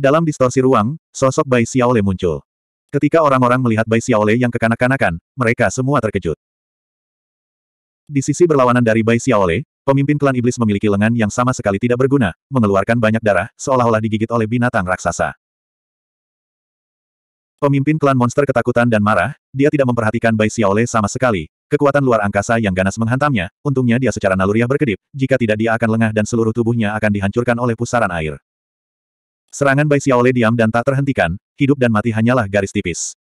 Dalam distorsi ruang, sosok Bai Xiaole muncul. Ketika orang-orang melihat Bai Xiaole yang kekanak-kanakan, mereka semua terkejut. Di sisi berlawanan dari Bai Xiaole, pemimpin klan iblis memiliki lengan yang sama sekali tidak berguna, mengeluarkan banyak darah, seolah-olah digigit oleh binatang raksasa. Pemimpin klan monster ketakutan dan marah, dia tidak memperhatikan Bai Xiaole sama sekali. Kekuatan luar angkasa yang ganas menghantamnya, untungnya dia secara naluriah berkedip, jika tidak dia akan lengah dan seluruh tubuhnya akan dihancurkan oleh pusaran air. Serangan Bai Xiaole diam dan tak terhentikan, hidup dan mati hanyalah garis tipis.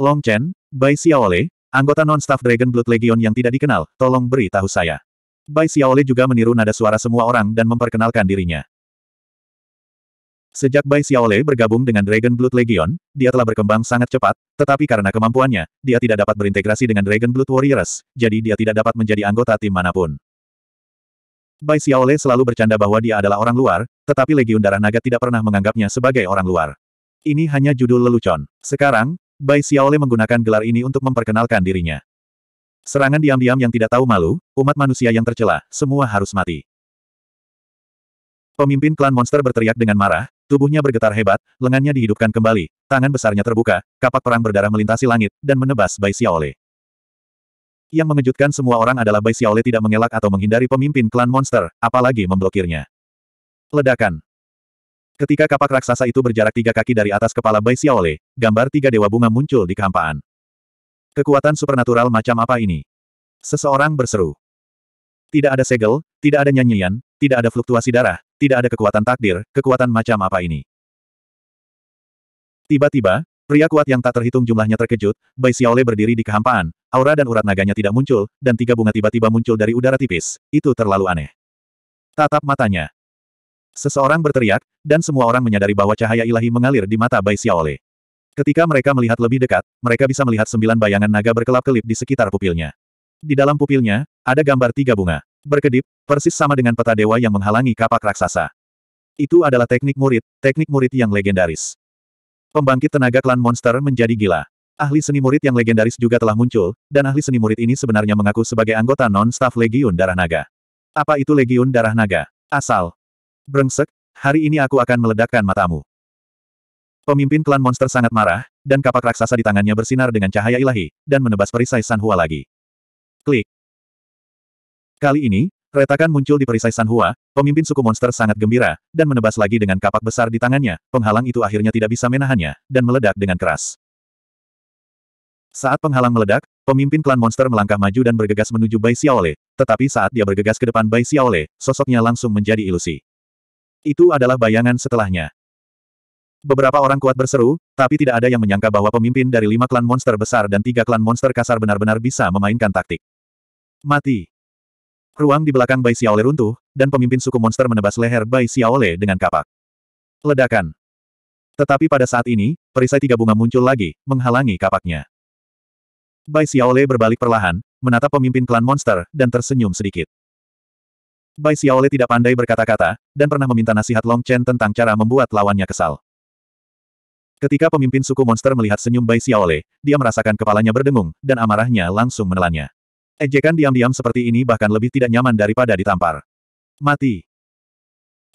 Long Chen, Bai Xiaole, anggota non-staff Dragon Blood Legion yang tidak dikenal, tolong beri tahu saya. Bai Xiaole juga meniru nada suara semua orang dan memperkenalkan dirinya. Sejak Bai Xiaole bergabung dengan Dragon Blood Legion, dia telah berkembang sangat cepat, tetapi karena kemampuannya, dia tidak dapat berintegrasi dengan Dragon Blood Warriors, jadi dia tidak dapat menjadi anggota tim manapun. Bai Xiaole selalu bercanda bahwa dia adalah orang luar, tetapi Legiun Darah Naga tidak pernah menganggapnya sebagai orang luar. Ini hanya judul lelucon. Sekarang, Bai Xiaole menggunakan gelar ini untuk memperkenalkan dirinya. Serangan diam-diam yang tidak tahu malu, umat manusia yang tercela, semua harus mati. Pemimpin klan monster berteriak dengan marah, tubuhnya bergetar hebat, lengannya dihidupkan kembali, tangan besarnya terbuka, kapak perang berdarah melintasi langit, dan menebas Bai Xiaole. Yang mengejutkan semua orang adalah Bai Xiaole tidak mengelak atau menghindari pemimpin klan monster, apalagi memblokirnya. Ledakan. Ketika kapak raksasa itu berjarak tiga kaki dari atas kepala Bai Xiaole, gambar tiga dewa bunga muncul di kehampaan. Kekuatan supernatural macam apa ini? Seseorang berseru. Tidak ada segel, tidak ada nyanyian, tidak ada fluktuasi darah, tidak ada kekuatan takdir, kekuatan macam apa ini? Tiba-tiba, Pria kuat yang tak terhitung jumlahnya terkejut, Bai Xiaole berdiri di kehampaan, aura dan urat naganya tidak muncul, dan tiga bunga tiba-tiba muncul dari udara tipis. Itu terlalu aneh. Tatap matanya. Seseorang berteriak, dan semua orang menyadari bahwa cahaya ilahi mengalir di mata Bai Xiaole. Ketika mereka melihat lebih dekat, mereka bisa melihat sembilan bayangan naga berkelap-kelip di sekitar pupilnya. Di dalam pupilnya, ada gambar tiga bunga. Berkedip, persis sama dengan peta dewa yang menghalangi kapak raksasa. Itu adalah teknik murid, teknik murid yang legendaris. Pembangkit tenaga klan monster menjadi gila. Ahli seni murid yang legendaris juga telah muncul, dan ahli seni murid ini sebenarnya mengaku sebagai anggota non-staff Legiun Darah Naga. Apa itu Legiun Darah Naga? Asal. Brengsek, hari ini aku akan meledakkan matamu. Pemimpin klan monster sangat marah, dan kapak raksasa di tangannya bersinar dengan cahaya ilahi, dan menebas perisai Sanhua lagi. Klik. Kali ini, Retakan muncul di perisai Sanhua. pemimpin suku monster sangat gembira, dan menebas lagi dengan kapak besar di tangannya, penghalang itu akhirnya tidak bisa menahannya, dan meledak dengan keras. Saat penghalang meledak, pemimpin klan monster melangkah maju dan bergegas menuju Bai Xiaole, tetapi saat dia bergegas ke depan Bai Xiaole, sosoknya langsung menjadi ilusi. Itu adalah bayangan setelahnya. Beberapa orang kuat berseru, tapi tidak ada yang menyangka bahwa pemimpin dari lima klan monster besar dan tiga klan monster kasar benar-benar bisa memainkan taktik. Mati. Ruang di belakang Bai Xiaole runtuh, dan pemimpin suku monster menebas leher Bai Xiaole dengan kapak. Ledakan. Tetapi pada saat ini, perisai tiga bunga muncul lagi, menghalangi kapaknya. Bai Xiaole berbalik perlahan, menatap pemimpin klan monster, dan tersenyum sedikit. Bai Xiaole tidak pandai berkata-kata, dan pernah meminta nasihat Long Chen tentang cara membuat lawannya kesal. Ketika pemimpin suku monster melihat senyum Bai Xiaole, dia merasakan kepalanya berdengung, dan amarahnya langsung menelannya. Ejekan diam-diam seperti ini bahkan lebih tidak nyaman daripada ditampar. Mati.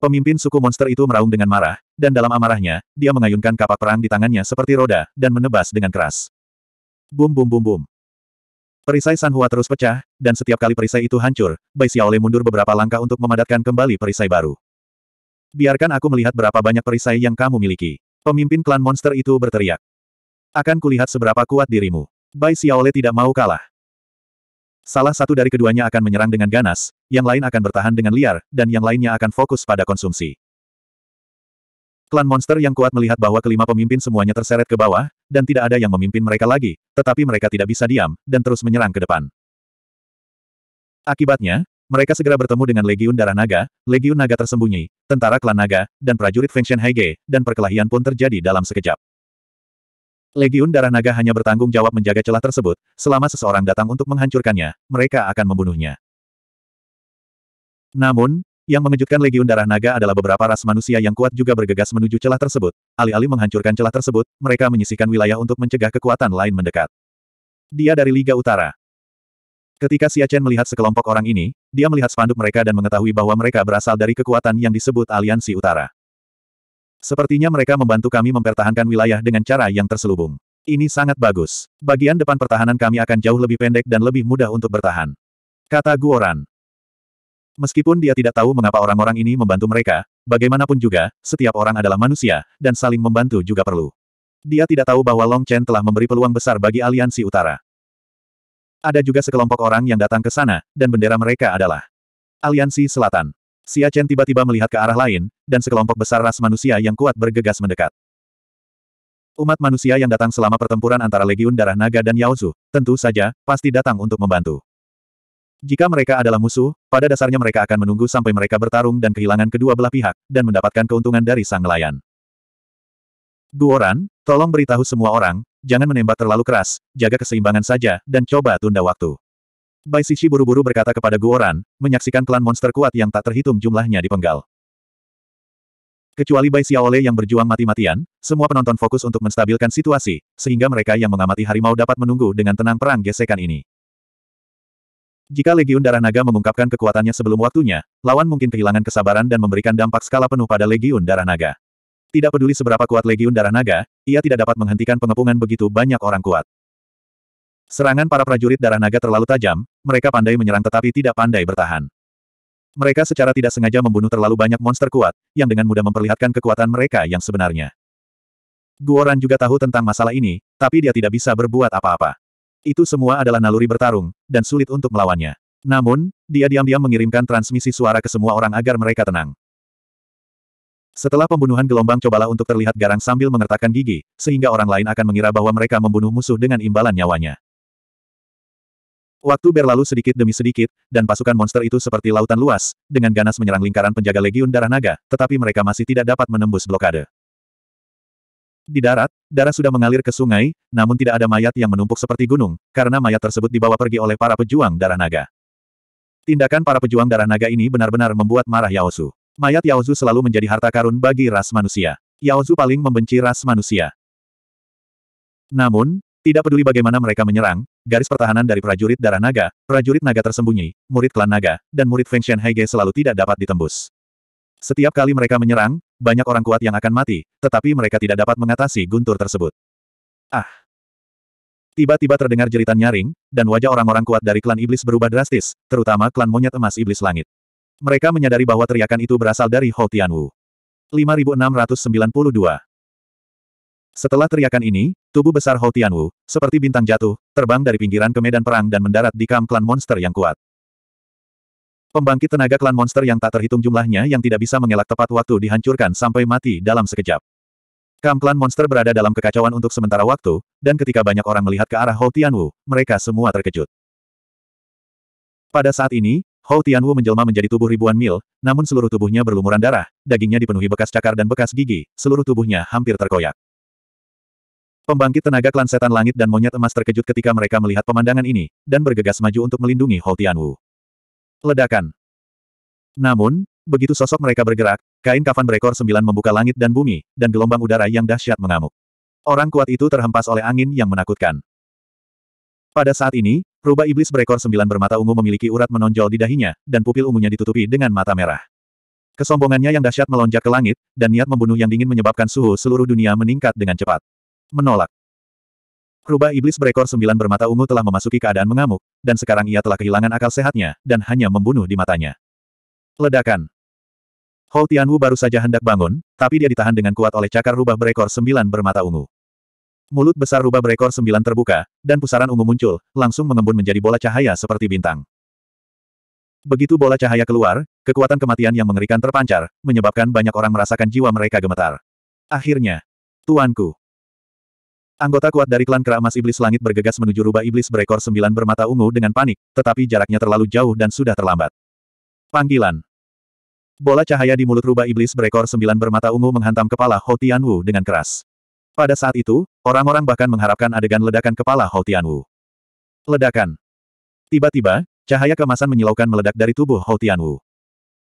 Pemimpin suku monster itu meraung dengan marah, dan dalam amarahnya, dia mengayunkan kapak perang di tangannya seperti roda, dan menebas dengan keras. Bum bum bum bum. Perisai Sanhua terus pecah, dan setiap kali perisai itu hancur, Bai Xiaole mundur beberapa langkah untuk memadatkan kembali perisai baru. Biarkan aku melihat berapa banyak perisai yang kamu miliki. Pemimpin klan monster itu berteriak. Akan kulihat seberapa kuat dirimu. Bai Xiaole tidak mau kalah. Salah satu dari keduanya akan menyerang dengan ganas, yang lain akan bertahan dengan liar, dan yang lainnya akan fokus pada konsumsi. Klan monster yang kuat melihat bahwa kelima pemimpin semuanya terseret ke bawah, dan tidak ada yang memimpin mereka lagi, tetapi mereka tidak bisa diam, dan terus menyerang ke depan. Akibatnya, mereka segera bertemu dengan Legiun Darah Naga, Legiun Naga tersembunyi, tentara klan Naga, dan prajurit Shen Haige, dan perkelahian pun terjadi dalam sekejap. Legiun Darah Naga hanya bertanggung jawab menjaga celah tersebut, selama seseorang datang untuk menghancurkannya, mereka akan membunuhnya. Namun, yang mengejutkan Legiun Darah Naga adalah beberapa ras manusia yang kuat juga bergegas menuju celah tersebut. Alih-alih menghancurkan celah tersebut, mereka menyisikan wilayah untuk mencegah kekuatan lain mendekat. Dia dari Liga Utara. Ketika Xia Chen melihat sekelompok orang ini, dia melihat spanduk mereka dan mengetahui bahwa mereka berasal dari kekuatan yang disebut Aliansi Utara. Sepertinya mereka membantu kami mempertahankan wilayah dengan cara yang terselubung. Ini sangat bagus. Bagian depan pertahanan kami akan jauh lebih pendek dan lebih mudah untuk bertahan. Kata Guoran. Meskipun dia tidak tahu mengapa orang-orang ini membantu mereka, bagaimanapun juga, setiap orang adalah manusia, dan saling membantu juga perlu. Dia tidak tahu bahwa Long Chen telah memberi peluang besar bagi aliansi utara. Ada juga sekelompok orang yang datang ke sana, dan bendera mereka adalah Aliansi Selatan. Xia Chen tiba-tiba melihat ke arah lain, dan sekelompok besar ras manusia yang kuat bergegas mendekat. Umat manusia yang datang selama pertempuran antara Legiun Darah Naga dan Yaozu, tentu saja, pasti datang untuk membantu. Jika mereka adalah musuh, pada dasarnya mereka akan menunggu sampai mereka bertarung dan kehilangan kedua belah pihak, dan mendapatkan keuntungan dari sang nelayan. Guoran, tolong beritahu semua orang, jangan menembak terlalu keras, jaga keseimbangan saja, dan coba tunda waktu. Bai Sishi buru-buru berkata kepada Guoran, menyaksikan klan monster kuat yang tak terhitung jumlahnya dipenggal. Kecuali Bai Xiaole yang berjuang mati-matian, semua penonton fokus untuk menstabilkan situasi, sehingga mereka yang mengamati harimau dapat menunggu dengan tenang perang gesekan ini. Jika Legiun Darah Naga mengungkapkan kekuatannya sebelum waktunya, lawan mungkin kehilangan kesabaran dan memberikan dampak skala penuh pada Legiun Darah Naga. Tidak peduli seberapa kuat Legiun Darah Naga, ia tidak dapat menghentikan pengepungan begitu banyak orang kuat. Serangan para prajurit darah naga terlalu tajam, mereka pandai menyerang tetapi tidak pandai bertahan. Mereka secara tidak sengaja membunuh terlalu banyak monster kuat, yang dengan mudah memperlihatkan kekuatan mereka yang sebenarnya. Guoran juga tahu tentang masalah ini, tapi dia tidak bisa berbuat apa-apa. Itu semua adalah naluri bertarung, dan sulit untuk melawannya. Namun, dia diam-diam mengirimkan transmisi suara ke semua orang agar mereka tenang. Setelah pembunuhan gelombang cobalah untuk terlihat garang sambil mengertakkan gigi, sehingga orang lain akan mengira bahwa mereka membunuh musuh dengan imbalan nyawanya. Waktu berlalu sedikit demi sedikit, dan pasukan monster itu seperti lautan luas, dengan ganas menyerang lingkaran penjaga Legiun Darah Naga, tetapi mereka masih tidak dapat menembus blokade. Di darat, darah sudah mengalir ke sungai, namun tidak ada mayat yang menumpuk seperti gunung, karena mayat tersebut dibawa pergi oleh para pejuang darah naga. Tindakan para pejuang darah naga ini benar-benar membuat marah Yaozu. Mayat Yaozu selalu menjadi harta karun bagi ras manusia. Yaozu paling membenci ras manusia. Namun, tidak peduli bagaimana mereka menyerang, garis pertahanan dari prajurit darah naga, prajurit naga tersembunyi, murid klan naga, dan murid Feng Shen Heige selalu tidak dapat ditembus. Setiap kali mereka menyerang, banyak orang kuat yang akan mati, tetapi mereka tidak dapat mengatasi guntur tersebut. Ah! Tiba-tiba terdengar jeritan nyaring, dan wajah orang-orang kuat dari klan iblis berubah drastis, terutama klan monyet emas iblis langit. Mereka menyadari bahwa teriakan itu berasal dari Hou Tianwu. 5692 setelah teriakan ini, tubuh besar Hou Tianwu, seperti bintang jatuh, terbang dari pinggiran ke medan perang dan mendarat di kamp klan monster yang kuat. Pembangkit tenaga klan monster yang tak terhitung jumlahnya yang tidak bisa mengelak tepat waktu dihancurkan sampai mati dalam sekejap. Kamp klan monster berada dalam kekacauan untuk sementara waktu, dan ketika banyak orang melihat ke arah Hou Tianwu, mereka semua terkejut. Pada saat ini, Hou Tianwu menjelma menjadi tubuh ribuan mil, namun seluruh tubuhnya berlumuran darah, dagingnya dipenuhi bekas cakar dan bekas gigi, seluruh tubuhnya hampir terkoyak. Pembangkit tenaga klan setan langit dan monyet emas terkejut ketika mereka melihat pemandangan ini, dan bergegas maju untuk melindungi Hou Wu. Ledakan. Namun, begitu sosok mereka bergerak, kain kafan berekor sembilan membuka langit dan bumi, dan gelombang udara yang dahsyat mengamuk. Orang kuat itu terhempas oleh angin yang menakutkan. Pada saat ini, rubah iblis berekor sembilan bermata ungu memiliki urat menonjol di dahinya, dan pupil ungunya ditutupi dengan mata merah. Kesombongannya yang dahsyat melonjak ke langit, dan niat membunuh yang dingin menyebabkan suhu seluruh dunia meningkat dengan cepat. Menolak. Rubah iblis berekor sembilan bermata ungu telah memasuki keadaan mengamuk, dan sekarang ia telah kehilangan akal sehatnya, dan hanya membunuh di matanya. Ledakan. Hou Tianwu baru saja hendak bangun, tapi dia ditahan dengan kuat oleh cakar rubah berekor sembilan bermata ungu. Mulut besar rubah berekor sembilan terbuka, dan pusaran ungu muncul, langsung mengembun menjadi bola cahaya seperti bintang. Begitu bola cahaya keluar, kekuatan kematian yang mengerikan terpancar, menyebabkan banyak orang merasakan jiwa mereka gemetar. Akhirnya, tuanku, Anggota kuat dari klan Keramas Iblis Langit bergegas menuju rubah iblis berekor sembilan bermata ungu dengan panik, tetapi jaraknya terlalu jauh dan sudah terlambat. Panggilan Bola cahaya di mulut rubah iblis berekor sembilan bermata ungu menghantam kepala Hou Tianwu dengan keras. Pada saat itu, orang-orang bahkan mengharapkan adegan ledakan kepala Hou Tianwu. Ledakan. Tiba-tiba, cahaya kemasan menyilaukan meledak dari tubuh Hou Tianwu.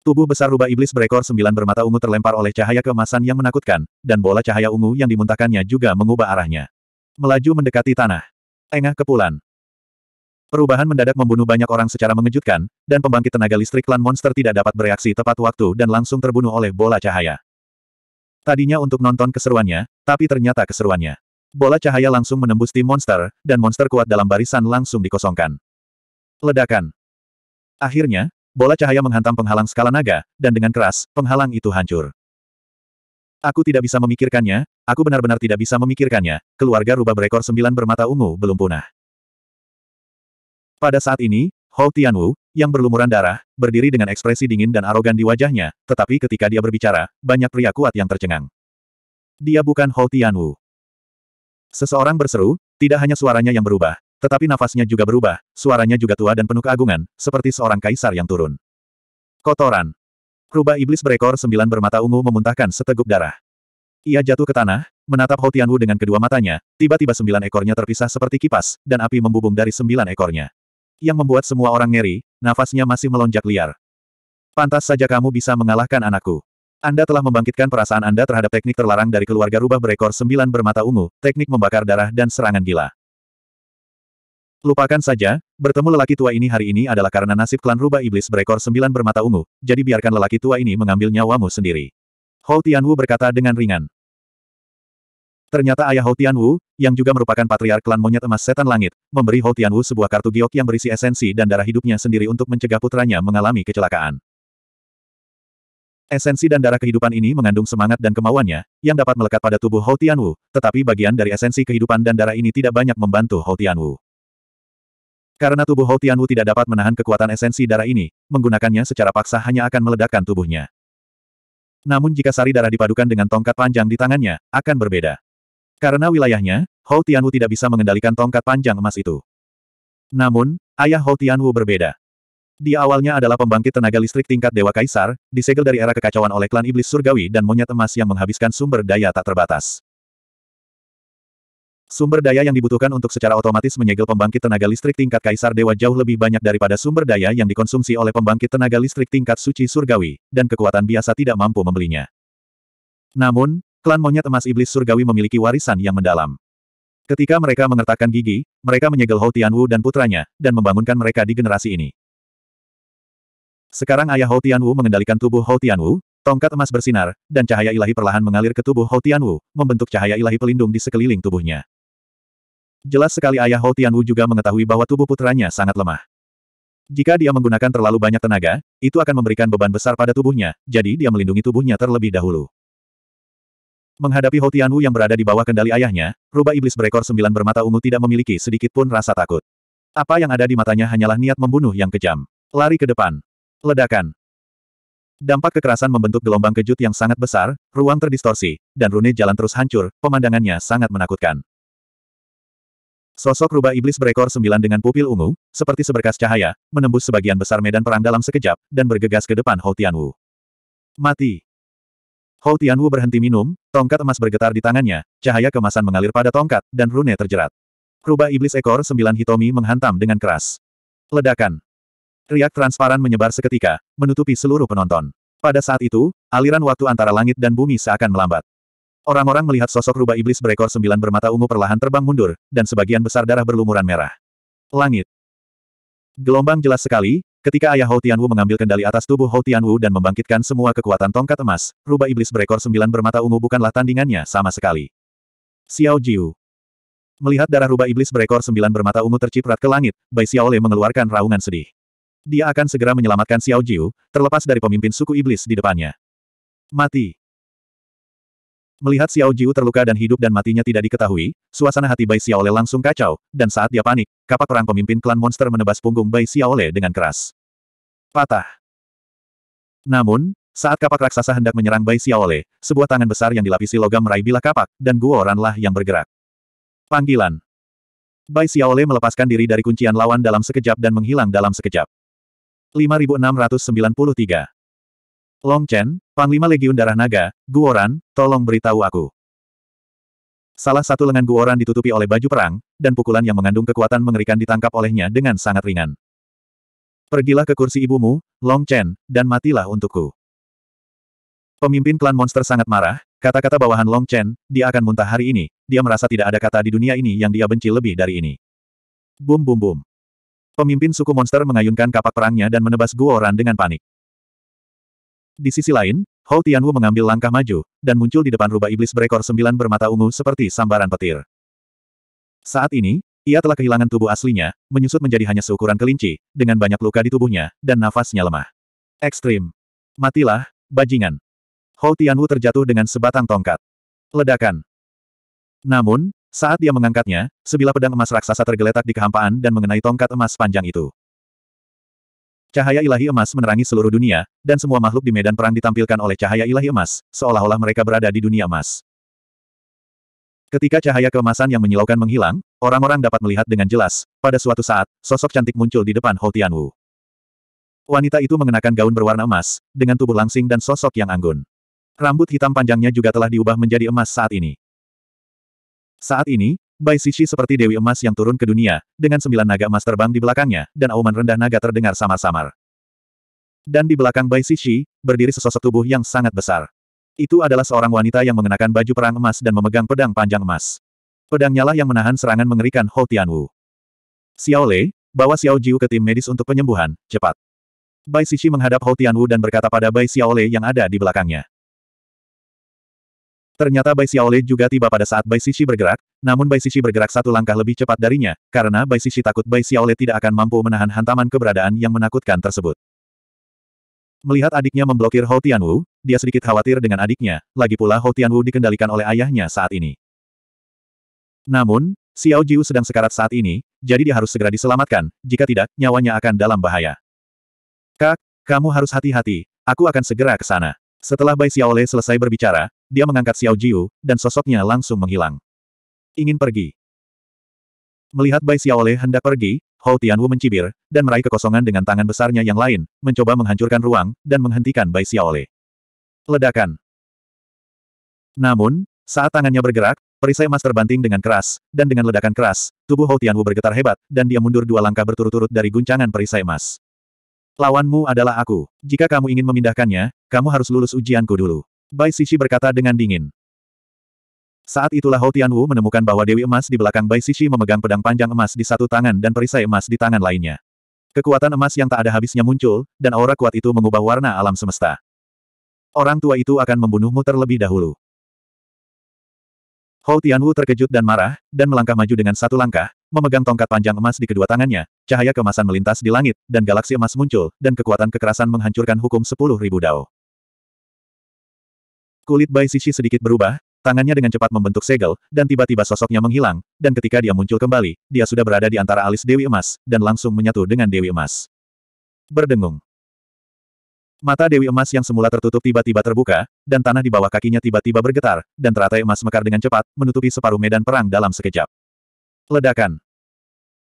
Tubuh besar rubah iblis berekor sembilan bermata ungu terlempar oleh cahaya kemasan yang menakutkan, dan bola cahaya ungu yang dimuntahkannya juga mengubah arahnya. Melaju mendekati tanah. Tengah kepulan. Perubahan mendadak membunuh banyak orang secara mengejutkan, dan pembangkit tenaga listrik klan monster tidak dapat bereaksi tepat waktu dan langsung terbunuh oleh bola cahaya. Tadinya untuk nonton keseruannya, tapi ternyata keseruannya. Bola cahaya langsung menembus tim monster, dan monster kuat dalam barisan langsung dikosongkan. Ledakan. Akhirnya, bola cahaya menghantam penghalang skala naga, dan dengan keras, penghalang itu hancur. Aku tidak bisa memikirkannya, Aku benar-benar tidak bisa memikirkannya, keluarga rubah berekor sembilan bermata ungu belum punah. Pada saat ini, Hou Tianwu, yang berlumuran darah, berdiri dengan ekspresi dingin dan arogan di wajahnya, tetapi ketika dia berbicara, banyak pria kuat yang tercengang. Dia bukan Hou Tianwu. Seseorang berseru, tidak hanya suaranya yang berubah, tetapi nafasnya juga berubah, suaranya juga tua dan penuh keagungan, seperti seorang kaisar yang turun. Kotoran. Rubah iblis berekor sembilan bermata ungu memuntahkan seteguk darah. Ia jatuh ke tanah, menatap Hou Tianwu dengan kedua matanya, tiba-tiba sembilan ekornya terpisah seperti kipas, dan api membubung dari sembilan ekornya. Yang membuat semua orang ngeri, nafasnya masih melonjak liar. Pantas saja kamu bisa mengalahkan anakku. Anda telah membangkitkan perasaan Anda terhadap teknik terlarang dari keluarga rubah berekor sembilan bermata ungu, teknik membakar darah dan serangan gila. Lupakan saja, bertemu lelaki tua ini hari ini adalah karena nasib klan rubah iblis berekor sembilan bermata ungu, jadi biarkan lelaki tua ini mengambil nyawamu sendiri. Hou Tianwu berkata dengan ringan. Ternyata ayah Hou Tianwu, yang juga merupakan patriark klan monyet emas setan langit, memberi Hou Tianwu sebuah kartu giok yang berisi esensi dan darah hidupnya sendiri untuk mencegah putranya mengalami kecelakaan. Esensi dan darah kehidupan ini mengandung semangat dan kemauannya, yang dapat melekat pada tubuh Hou Tianwu, tetapi bagian dari esensi kehidupan dan darah ini tidak banyak membantu Hou Tianwu. Karena tubuh Hou Tianwu tidak dapat menahan kekuatan esensi darah ini, menggunakannya secara paksa hanya akan meledakkan tubuhnya. Namun jika sari darah dipadukan dengan tongkat panjang di tangannya, akan berbeda. Karena wilayahnya, Hou Tianwu tidak bisa mengendalikan tongkat panjang emas itu. Namun, ayah Hou Tianwu berbeda. Di awalnya adalah pembangkit tenaga listrik tingkat Dewa Kaisar, disegel dari era kekacauan oleh klan iblis surgawi dan monyet emas yang menghabiskan sumber daya tak terbatas. Sumber daya yang dibutuhkan untuk secara otomatis menyegel pembangkit tenaga listrik tingkat Kaisar Dewa jauh lebih banyak daripada sumber daya yang dikonsumsi oleh pembangkit tenaga listrik tingkat suci surgawi, dan kekuatan biasa tidak mampu membelinya. Namun, klan monyet emas iblis surgawi memiliki warisan yang mendalam. Ketika mereka mengertakkan gigi, mereka menyegel Hou Tianwu dan putranya, dan membangunkan mereka di generasi ini. Sekarang ayah Hou Tianwu mengendalikan tubuh Hou Tianwu, tongkat emas bersinar, dan cahaya ilahi perlahan mengalir ke tubuh Hou Tianwu, membentuk cahaya ilahi pelindung di sekeliling tubuhnya. Jelas sekali ayah Hou Tianwu juga mengetahui bahwa tubuh putranya sangat lemah. Jika dia menggunakan terlalu banyak tenaga, itu akan memberikan beban besar pada tubuhnya, jadi dia melindungi tubuhnya terlebih dahulu. Menghadapi Hou Tianwu yang berada di bawah kendali ayahnya, rubah iblis berekor sembilan bermata ungu tidak memiliki sedikit pun rasa takut. Apa yang ada di matanya hanyalah niat membunuh yang kejam. Lari ke depan. Ledakan. Dampak kekerasan membentuk gelombang kejut yang sangat besar, ruang terdistorsi, dan rune jalan terus hancur, pemandangannya sangat menakutkan. Sosok rubah iblis berekor sembilan dengan pupil ungu, seperti seberkas cahaya, menembus sebagian besar medan perang dalam sekejap, dan bergegas ke depan Hou Tianwu. Mati! Hou Tianwu berhenti minum, tongkat emas bergetar di tangannya, cahaya kemasan mengalir pada tongkat, dan rune terjerat. Rubah iblis ekor sembilan Hitomi menghantam dengan keras. Ledakan. Riak transparan menyebar seketika, menutupi seluruh penonton. Pada saat itu, aliran waktu antara langit dan bumi seakan melambat. Orang-orang melihat sosok rubah iblis berekor sembilan bermata ungu perlahan terbang mundur, dan sebagian besar darah berlumuran merah. Langit. Gelombang jelas sekali, ketika ayah Hou Tianwu mengambil kendali atas tubuh Hou Tianwu dan membangkitkan semua kekuatan tongkat emas, rubah iblis berekor sembilan bermata ungu bukanlah tandingannya sama sekali. Xiao Jiu. Melihat darah rubah iblis berekor sembilan bermata ungu terciprat ke langit, Bai Xiaole mengeluarkan raungan sedih. Dia akan segera menyelamatkan Xiao Jiu, terlepas dari pemimpin suku iblis di depannya. Mati. Melihat Xiao Jiu terluka dan hidup dan matinya tidak diketahui, suasana hati Bai Xiaole langsung kacau, dan saat dia panik, kapak perang pemimpin klan monster menebas punggung Bai Xiaole dengan keras. Patah. Namun, saat kapak raksasa hendak menyerang Bai Xiaole, sebuah tangan besar yang dilapisi logam meraih bilah kapak, dan Guo Ranlah yang bergerak. Panggilan. Bai Xiaole melepaskan diri dari kuncian lawan dalam sekejap dan menghilang dalam sekejap. 5693 Long Chen, Panglima Legiun Darah Naga, Guoran, tolong beritahu aku. Salah satu lengan Guoran ditutupi oleh baju perang, dan pukulan yang mengandung kekuatan mengerikan ditangkap olehnya dengan sangat ringan. Pergilah ke kursi ibumu, Long Chen, dan matilah untukku. Pemimpin klan monster sangat marah, kata-kata bawahan Long Chen, dia akan muntah hari ini, dia merasa tidak ada kata di dunia ini yang dia benci lebih dari ini. Bum bum bum. Pemimpin suku monster mengayunkan kapak perangnya dan menebas Guoran dengan panik. Di sisi lain, Hou Tianwu mengambil langkah maju, dan muncul di depan rubah iblis berekor sembilan bermata ungu seperti sambaran petir. Saat ini, ia telah kehilangan tubuh aslinya, menyusut menjadi hanya seukuran kelinci, dengan banyak luka di tubuhnya, dan nafasnya lemah. Ekstrim. Matilah, bajingan. Hou Tianwu terjatuh dengan sebatang tongkat. Ledakan. Namun, saat dia mengangkatnya, sebilah pedang emas raksasa tergeletak di kehampaan dan mengenai tongkat emas panjang itu. Cahaya ilahi emas menerangi seluruh dunia, dan semua makhluk di medan perang ditampilkan oleh cahaya ilahi emas, seolah-olah mereka berada di dunia emas. Ketika cahaya keemasan yang menyilaukan menghilang, orang-orang dapat melihat dengan jelas, pada suatu saat, sosok cantik muncul di depan Hou Tianwu. Wanita itu mengenakan gaun berwarna emas, dengan tubuh langsing dan sosok yang anggun. Rambut hitam panjangnya juga telah diubah menjadi emas saat ini. Saat ini, Bai Sishi seperti Dewi Emas yang turun ke dunia, dengan sembilan naga emas terbang di belakangnya, dan auman rendah naga terdengar samar-samar. Dan di belakang Bai Sishi, berdiri sesosok tubuh yang sangat besar. Itu adalah seorang wanita yang mengenakan baju perang emas dan memegang pedang panjang emas. Pedangnya lah yang menahan serangan mengerikan Hou Tianwu. Xiao Lei bawa Xiao Jiu ke tim medis untuk penyembuhan, cepat. Bai Sishi menghadap Hou Tianwu dan berkata pada Bai Xiao Lei yang ada di belakangnya. Ternyata Bai Xiaole juga tiba pada saat Bai Sisi bergerak, namun Bai Sisi bergerak satu langkah lebih cepat darinya, karena Bai Sisi takut Bai Xiaole tidak akan mampu menahan hantaman keberadaan yang menakutkan tersebut. Melihat adiknya memblokir Hou Tianwu, dia sedikit khawatir dengan adiknya, lagi pula Hou Tianwu dikendalikan oleh ayahnya saat ini. Namun, Xiao Jiu sedang sekarat saat ini, jadi dia harus segera diselamatkan, jika tidak, nyawanya akan dalam bahaya. Kak, kamu harus hati-hati, aku akan segera ke sana. Setelah Bai Xiaole selesai berbicara, dia mengangkat Xiao Jiu, dan sosoknya langsung menghilang. Ingin pergi. Melihat Bai Xiaole hendak pergi, Hou Tianwu mencibir, dan meraih kekosongan dengan tangan besarnya yang lain, mencoba menghancurkan ruang, dan menghentikan Bai Xiaole. Ledakan. Namun, saat tangannya bergerak, perisai emas terbanting dengan keras, dan dengan ledakan keras, tubuh Hou Tianwu bergetar hebat, dan dia mundur dua langkah berturut-turut dari guncangan perisai emas. Lawanmu adalah aku. Jika kamu ingin memindahkannya, kamu harus lulus ujianku dulu. Bai Sishi berkata dengan dingin. Saat itulah Hou Tianwu menemukan bahwa Dewi Emas di belakang Bai Sishi memegang pedang panjang emas di satu tangan dan perisai emas di tangan lainnya. Kekuatan emas yang tak ada habisnya muncul, dan aura kuat itu mengubah warna alam semesta. Orang tua itu akan membunuhmu terlebih dahulu. Hou Tianwu terkejut dan marah, dan melangkah maju dengan satu langkah, memegang tongkat panjang emas di kedua tangannya, cahaya kemasan melintas di langit, dan galaksi emas muncul, dan kekuatan kekerasan menghancurkan hukum sepuluh ribu dao. Kulit Bai Sishi sedikit berubah, tangannya dengan cepat membentuk segel, dan tiba-tiba sosoknya menghilang, dan ketika dia muncul kembali, dia sudah berada di antara alis Dewi Emas, dan langsung menyatu dengan Dewi Emas. Berdengung. Mata Dewi Emas yang semula tertutup tiba-tiba terbuka, dan tanah di bawah kakinya tiba-tiba bergetar, dan teratai emas mekar dengan cepat, menutupi separuh medan perang dalam sekejap. Ledakan.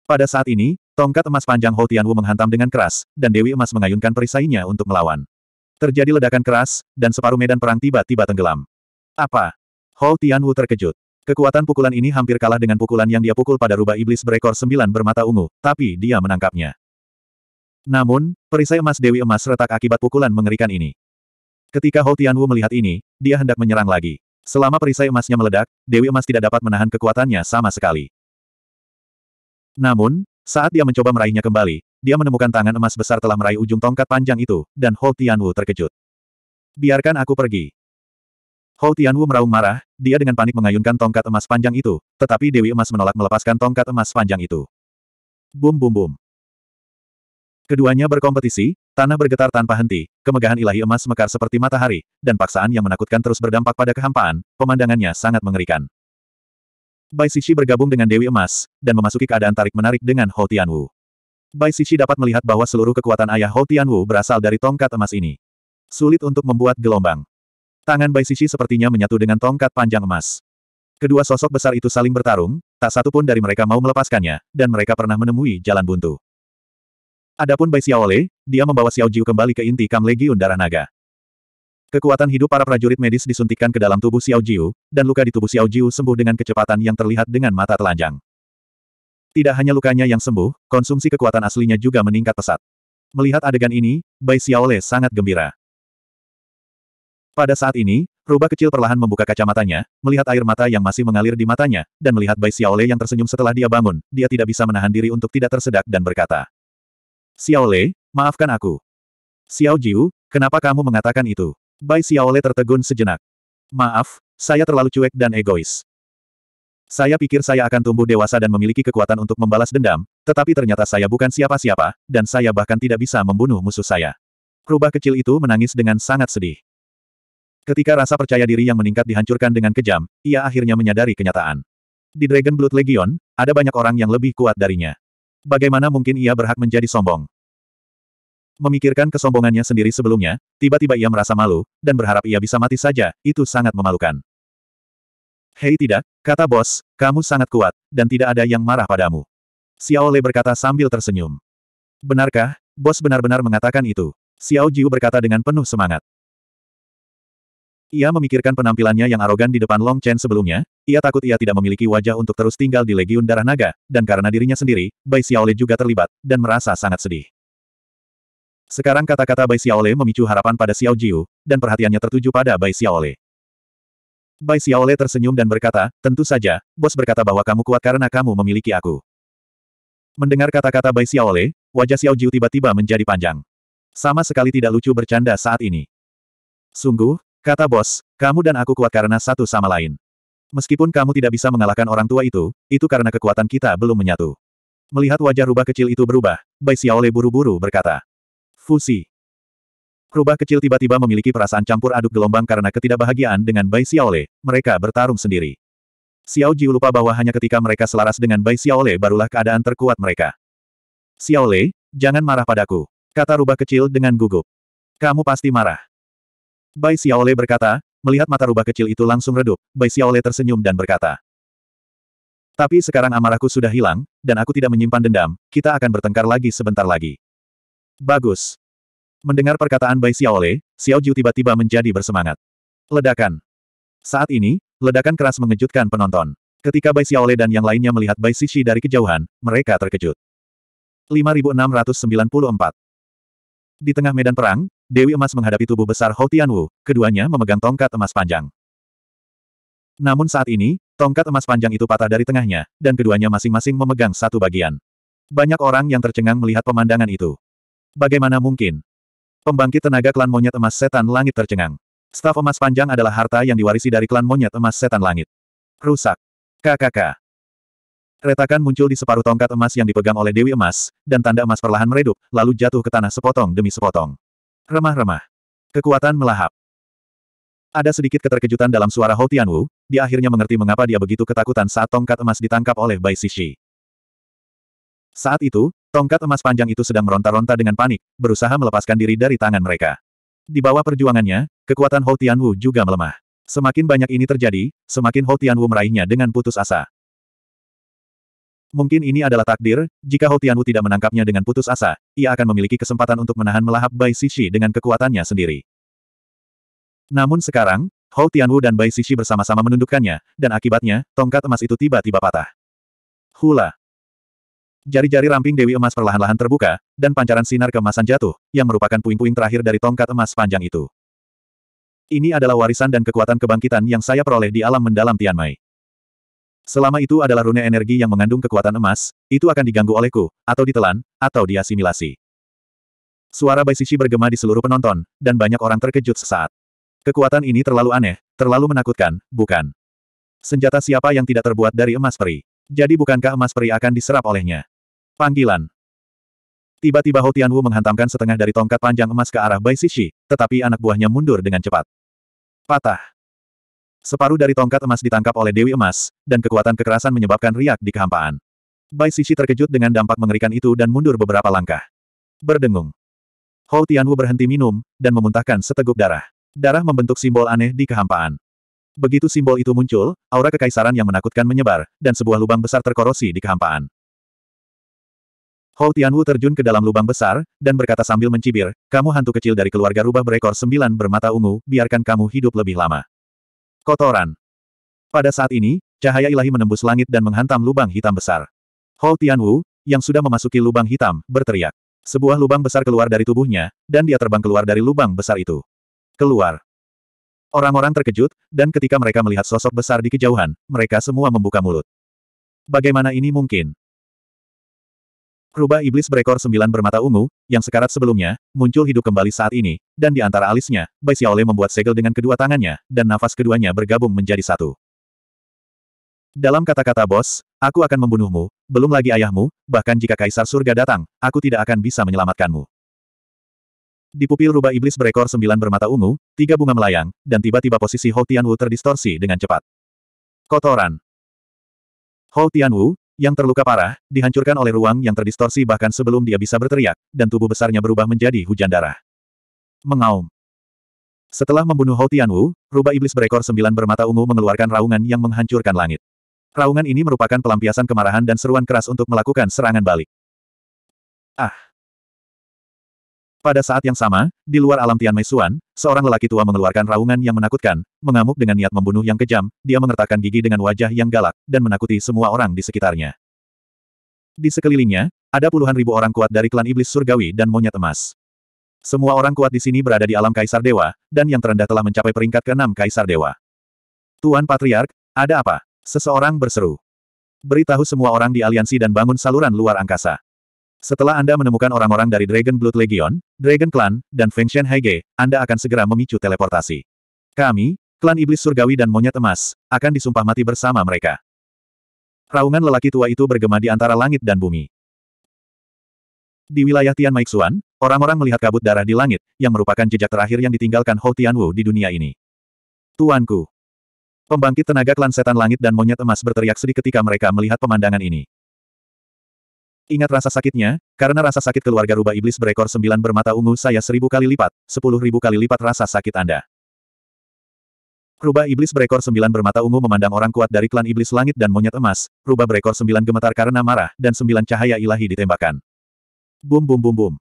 Pada saat ini, tongkat emas panjang Hou Tianwu menghantam dengan keras, dan Dewi Emas mengayunkan perisainya untuk melawan. Terjadi ledakan keras, dan separuh medan perang tiba-tiba tenggelam. Apa? Hou Tianwu terkejut. Kekuatan pukulan ini hampir kalah dengan pukulan yang dia pukul pada rubah iblis berekor sembilan bermata ungu, tapi dia menangkapnya. Namun, perisai emas Dewi Emas retak akibat pukulan mengerikan ini. Ketika Hou Tianwu melihat ini, dia hendak menyerang lagi. Selama perisai emasnya meledak, Dewi Emas tidak dapat menahan kekuatannya sama sekali. Namun, saat dia mencoba meraihnya kembali, dia menemukan tangan emas besar telah meraih ujung tongkat panjang itu, dan Hou Tianwu terkejut. Biarkan aku pergi. Hou Tianwu meraung marah, dia dengan panik mengayunkan tongkat emas panjang itu, tetapi Dewi Emas menolak melepaskan tongkat emas panjang itu. Bum bum bum. Keduanya berkompetisi, tanah bergetar tanpa henti, kemegahan ilahi emas mekar seperti matahari, dan paksaan yang menakutkan terus berdampak pada kehampaan, pemandangannya sangat mengerikan. Bai Sishi bergabung dengan Dewi Emas, dan memasuki keadaan tarik-menarik dengan Hou Tianwu. Bai Sishi dapat melihat bahwa seluruh kekuatan ayah Hou Tianwu berasal dari tongkat emas ini. Sulit untuk membuat gelombang. Tangan Bai Sishi sepertinya menyatu dengan tongkat panjang emas. Kedua sosok besar itu saling bertarung, tak satu pun dari mereka mau melepaskannya, dan mereka pernah menemui jalan buntu. Adapun Bai Xiaole, dia membawa Xiao Jiu kembali ke inti Kam Legiun Darah Naga. Kekuatan hidup para prajurit medis disuntikkan ke dalam tubuh Xiao Jiu, dan luka di tubuh Xiao Jiu sembuh dengan kecepatan yang terlihat dengan mata telanjang. Tidak hanya lukanya yang sembuh, konsumsi kekuatan aslinya juga meningkat pesat. Melihat adegan ini, Bai Xiaole sangat gembira. Pada saat ini, rubah kecil perlahan membuka kacamatanya, melihat air mata yang masih mengalir di matanya, dan melihat Bai Xiaole yang tersenyum setelah dia bangun, dia tidak bisa menahan diri untuk tidak tersedak dan berkata. Xiaole, maafkan aku. Xiao Jiu, kenapa kamu mengatakan itu? Bai Xiaole tertegun sejenak. Maaf, saya terlalu cuek dan egois. Saya pikir saya akan tumbuh dewasa dan memiliki kekuatan untuk membalas dendam, tetapi ternyata saya bukan siapa-siapa, dan saya bahkan tidak bisa membunuh musuh saya. Rubah kecil itu menangis dengan sangat sedih. Ketika rasa percaya diri yang meningkat dihancurkan dengan kejam, ia akhirnya menyadari kenyataan. Di Dragon Blood Legion, ada banyak orang yang lebih kuat darinya. Bagaimana mungkin ia berhak menjadi sombong? Memikirkan kesombongannya sendiri sebelumnya, tiba-tiba ia merasa malu, dan berharap ia bisa mati saja, itu sangat memalukan. Hei tidak, kata bos, kamu sangat kuat, dan tidak ada yang marah padamu. Xiao Le berkata sambil tersenyum. Benarkah, bos benar-benar mengatakan itu? Xiao Jiu berkata dengan penuh semangat. Ia memikirkan penampilannya yang arogan di depan Long Chen sebelumnya, ia takut ia tidak memiliki wajah untuk terus tinggal di Legiun Darah Naga, dan karena dirinya sendiri, Bai Xiaole juga terlibat, dan merasa sangat sedih. Sekarang kata-kata Bai Xiaole memicu harapan pada Xiao Jiu, dan perhatiannya tertuju pada Bai Xiaole. Bai Xiaole tersenyum dan berkata, tentu saja, bos berkata bahwa kamu kuat karena kamu memiliki aku. Mendengar kata-kata Bai Xiaole, wajah Xiao Jiu tiba-tiba menjadi panjang. Sama sekali tidak lucu bercanda saat ini. Sungguh, kata bos, kamu dan aku kuat karena satu sama lain. Meskipun kamu tidak bisa mengalahkan orang tua itu, itu karena kekuatan kita belum menyatu. Melihat wajah rubah kecil itu berubah, Bai Xiaole buru-buru berkata. Fusi. Rubah kecil tiba-tiba memiliki perasaan campur aduk gelombang karena ketidakbahagiaan dengan Bai Xiaole, mereka bertarung sendiri. Xiao Jiu lupa bahwa hanya ketika mereka selaras dengan Bai Xiaole barulah keadaan terkuat mereka. Xiaole, jangan marah padaku, kata rubah kecil dengan gugup. Kamu pasti marah. Bai Xiaole berkata, melihat mata rubah kecil itu langsung redup, Bai Xiaole tersenyum dan berkata. Tapi sekarang amarahku sudah hilang, dan aku tidak menyimpan dendam, kita akan bertengkar lagi sebentar lagi. Bagus, Mendengar perkataan Bai Xiaole, Xiao Jiu tiba-tiba menjadi bersemangat. Ledakan. Saat ini, ledakan keras mengejutkan penonton. Ketika Bai Xiaole dan yang lainnya melihat Bai Sisi dari kejauhan, mereka terkejut. 5694 Di tengah medan perang, Dewi Emas menghadapi tubuh besar Hou Tianwu, keduanya memegang tongkat emas panjang. Namun saat ini, tongkat emas panjang itu patah dari tengahnya, dan keduanya masing-masing memegang satu bagian. Banyak orang yang tercengang melihat pemandangan itu. Bagaimana mungkin? Pembangkit tenaga klan monyet emas setan langit tercengang. Staf emas panjang adalah harta yang diwarisi dari klan monyet emas setan langit. Rusak. KKK. Retakan muncul di separuh tongkat emas yang dipegang oleh Dewi Emas, dan tanda emas perlahan meredup, lalu jatuh ke tanah sepotong demi sepotong. Remah-remah. Kekuatan melahap. Ada sedikit keterkejutan dalam suara Hou Tianwu, dia akhirnya mengerti mengapa dia begitu ketakutan saat tongkat emas ditangkap oleh Bai Sishi. Saat itu, Tongkat emas panjang itu sedang meronta-ronta dengan panik, berusaha melepaskan diri dari tangan mereka. Di bawah perjuangannya, kekuatan Hou Tianwu juga melemah. Semakin banyak ini terjadi, semakin Hou Tianwu meraihnya dengan putus asa. Mungkin ini adalah takdir, jika Hou Tianwu tidak menangkapnya dengan putus asa, ia akan memiliki kesempatan untuk menahan melahap Bai Sisi dengan kekuatannya sendiri. Namun sekarang, Hou Tianwu dan Bai Sisi bersama-sama menundukkannya, dan akibatnya, tongkat emas itu tiba-tiba patah. Hula! Jari-jari ramping Dewi Emas perlahan-lahan terbuka, dan pancaran sinar kemasan jatuh, yang merupakan puing-puing terakhir dari tongkat emas panjang itu. Ini adalah warisan dan kekuatan kebangkitan yang saya peroleh di alam mendalam Tianmai. Selama itu adalah rune energi yang mengandung kekuatan emas, itu akan diganggu olehku, atau ditelan, atau diasimilasi. Suara Bai Sisi bergema di seluruh penonton, dan banyak orang terkejut sesaat. Kekuatan ini terlalu aneh, terlalu menakutkan, bukan? Senjata siapa yang tidak terbuat dari emas peri? Jadi bukankah emas peri akan diserap olehnya? Panggilan. Tiba-tiba Hou Tianwu menghantamkan setengah dari tongkat panjang emas ke arah Bai Sishi, tetapi anak buahnya mundur dengan cepat. Patah. Separuh dari tongkat emas ditangkap oleh Dewi Emas, dan kekuatan kekerasan menyebabkan riak di kehampaan. Bai Sishi terkejut dengan dampak mengerikan itu dan mundur beberapa langkah. Berdengung. Hou Tianwu berhenti minum, dan memuntahkan seteguk darah. Darah membentuk simbol aneh di kehampaan. Begitu simbol itu muncul, aura kekaisaran yang menakutkan menyebar, dan sebuah lubang besar terkorosi di kehampaan. Hou Tianwu terjun ke dalam lubang besar, dan berkata sambil mencibir, kamu hantu kecil dari keluarga rubah berekor sembilan bermata ungu, biarkan kamu hidup lebih lama. Kotoran. Pada saat ini, cahaya ilahi menembus langit dan menghantam lubang hitam besar. Hou Tianwu, yang sudah memasuki lubang hitam, berteriak. Sebuah lubang besar keluar dari tubuhnya, dan dia terbang keluar dari lubang besar itu. Keluar. Orang-orang terkejut, dan ketika mereka melihat sosok besar di kejauhan, mereka semua membuka mulut. Bagaimana ini mungkin? Rubah iblis berekor sembilan bermata ungu, yang sekarat sebelumnya, muncul hidup kembali saat ini, dan di antara alisnya, Bai Xiaole membuat segel dengan kedua tangannya, dan nafas keduanya bergabung menjadi satu. Dalam kata-kata bos, aku akan membunuhmu, belum lagi ayahmu, bahkan jika kaisar surga datang, aku tidak akan bisa menyelamatkanmu. Di pupil rubah iblis berekor sembilan bermata ungu, tiga bunga melayang, dan tiba-tiba posisi Hou Tianwu terdistorsi dengan cepat. Kotoran. Hou Tianwu, yang terluka parah, dihancurkan oleh ruang yang terdistorsi bahkan sebelum dia bisa berteriak, dan tubuh besarnya berubah menjadi hujan darah. Mengaum. Setelah membunuh Hou Tianwu, rubah iblis berekor sembilan bermata ungu mengeluarkan raungan yang menghancurkan langit. Raungan ini merupakan pelampiasan kemarahan dan seruan keras untuk melakukan serangan balik. Ah! Pada saat yang sama, di luar alam Tian Suan, seorang lelaki tua mengeluarkan raungan yang menakutkan, mengamuk dengan niat membunuh yang kejam, dia mengertakkan gigi dengan wajah yang galak, dan menakuti semua orang di sekitarnya. Di sekelilingnya, ada puluhan ribu orang kuat dari klan iblis surgawi dan monyet emas. Semua orang kuat di sini berada di alam Kaisar Dewa, dan yang terendah telah mencapai peringkat ke-6 Kaisar Dewa. Tuan Patriark, ada apa? Seseorang berseru. Beritahu semua orang di aliansi dan bangun saluran luar angkasa. Setelah Anda menemukan orang-orang dari Dragon Blood Legion, Dragon Clan, dan Fengshen Haige, Anda akan segera memicu teleportasi. Kami, klan iblis surgawi dan monyet emas, akan disumpah mati bersama mereka. Raungan lelaki tua itu bergema di antara langit dan bumi. Di wilayah Tian Maixuan, orang-orang melihat kabut darah di langit, yang merupakan jejak terakhir yang ditinggalkan Hou Tianwu di dunia ini. Tuanku! Pembangkit tenaga klan setan langit dan monyet emas berteriak sedih ketika mereka melihat pemandangan ini. Ingat rasa sakitnya, karena rasa sakit keluarga rubah iblis berekor sembilan bermata ungu saya seribu kali lipat, sepuluh ribu kali lipat rasa sakit Anda. Rubah iblis berekor sembilan bermata ungu memandang orang kuat dari klan iblis langit dan monyet emas, rubah berekor sembilan gemetar karena marah, dan sembilan cahaya ilahi ditembakkan. Bum bum bum bum.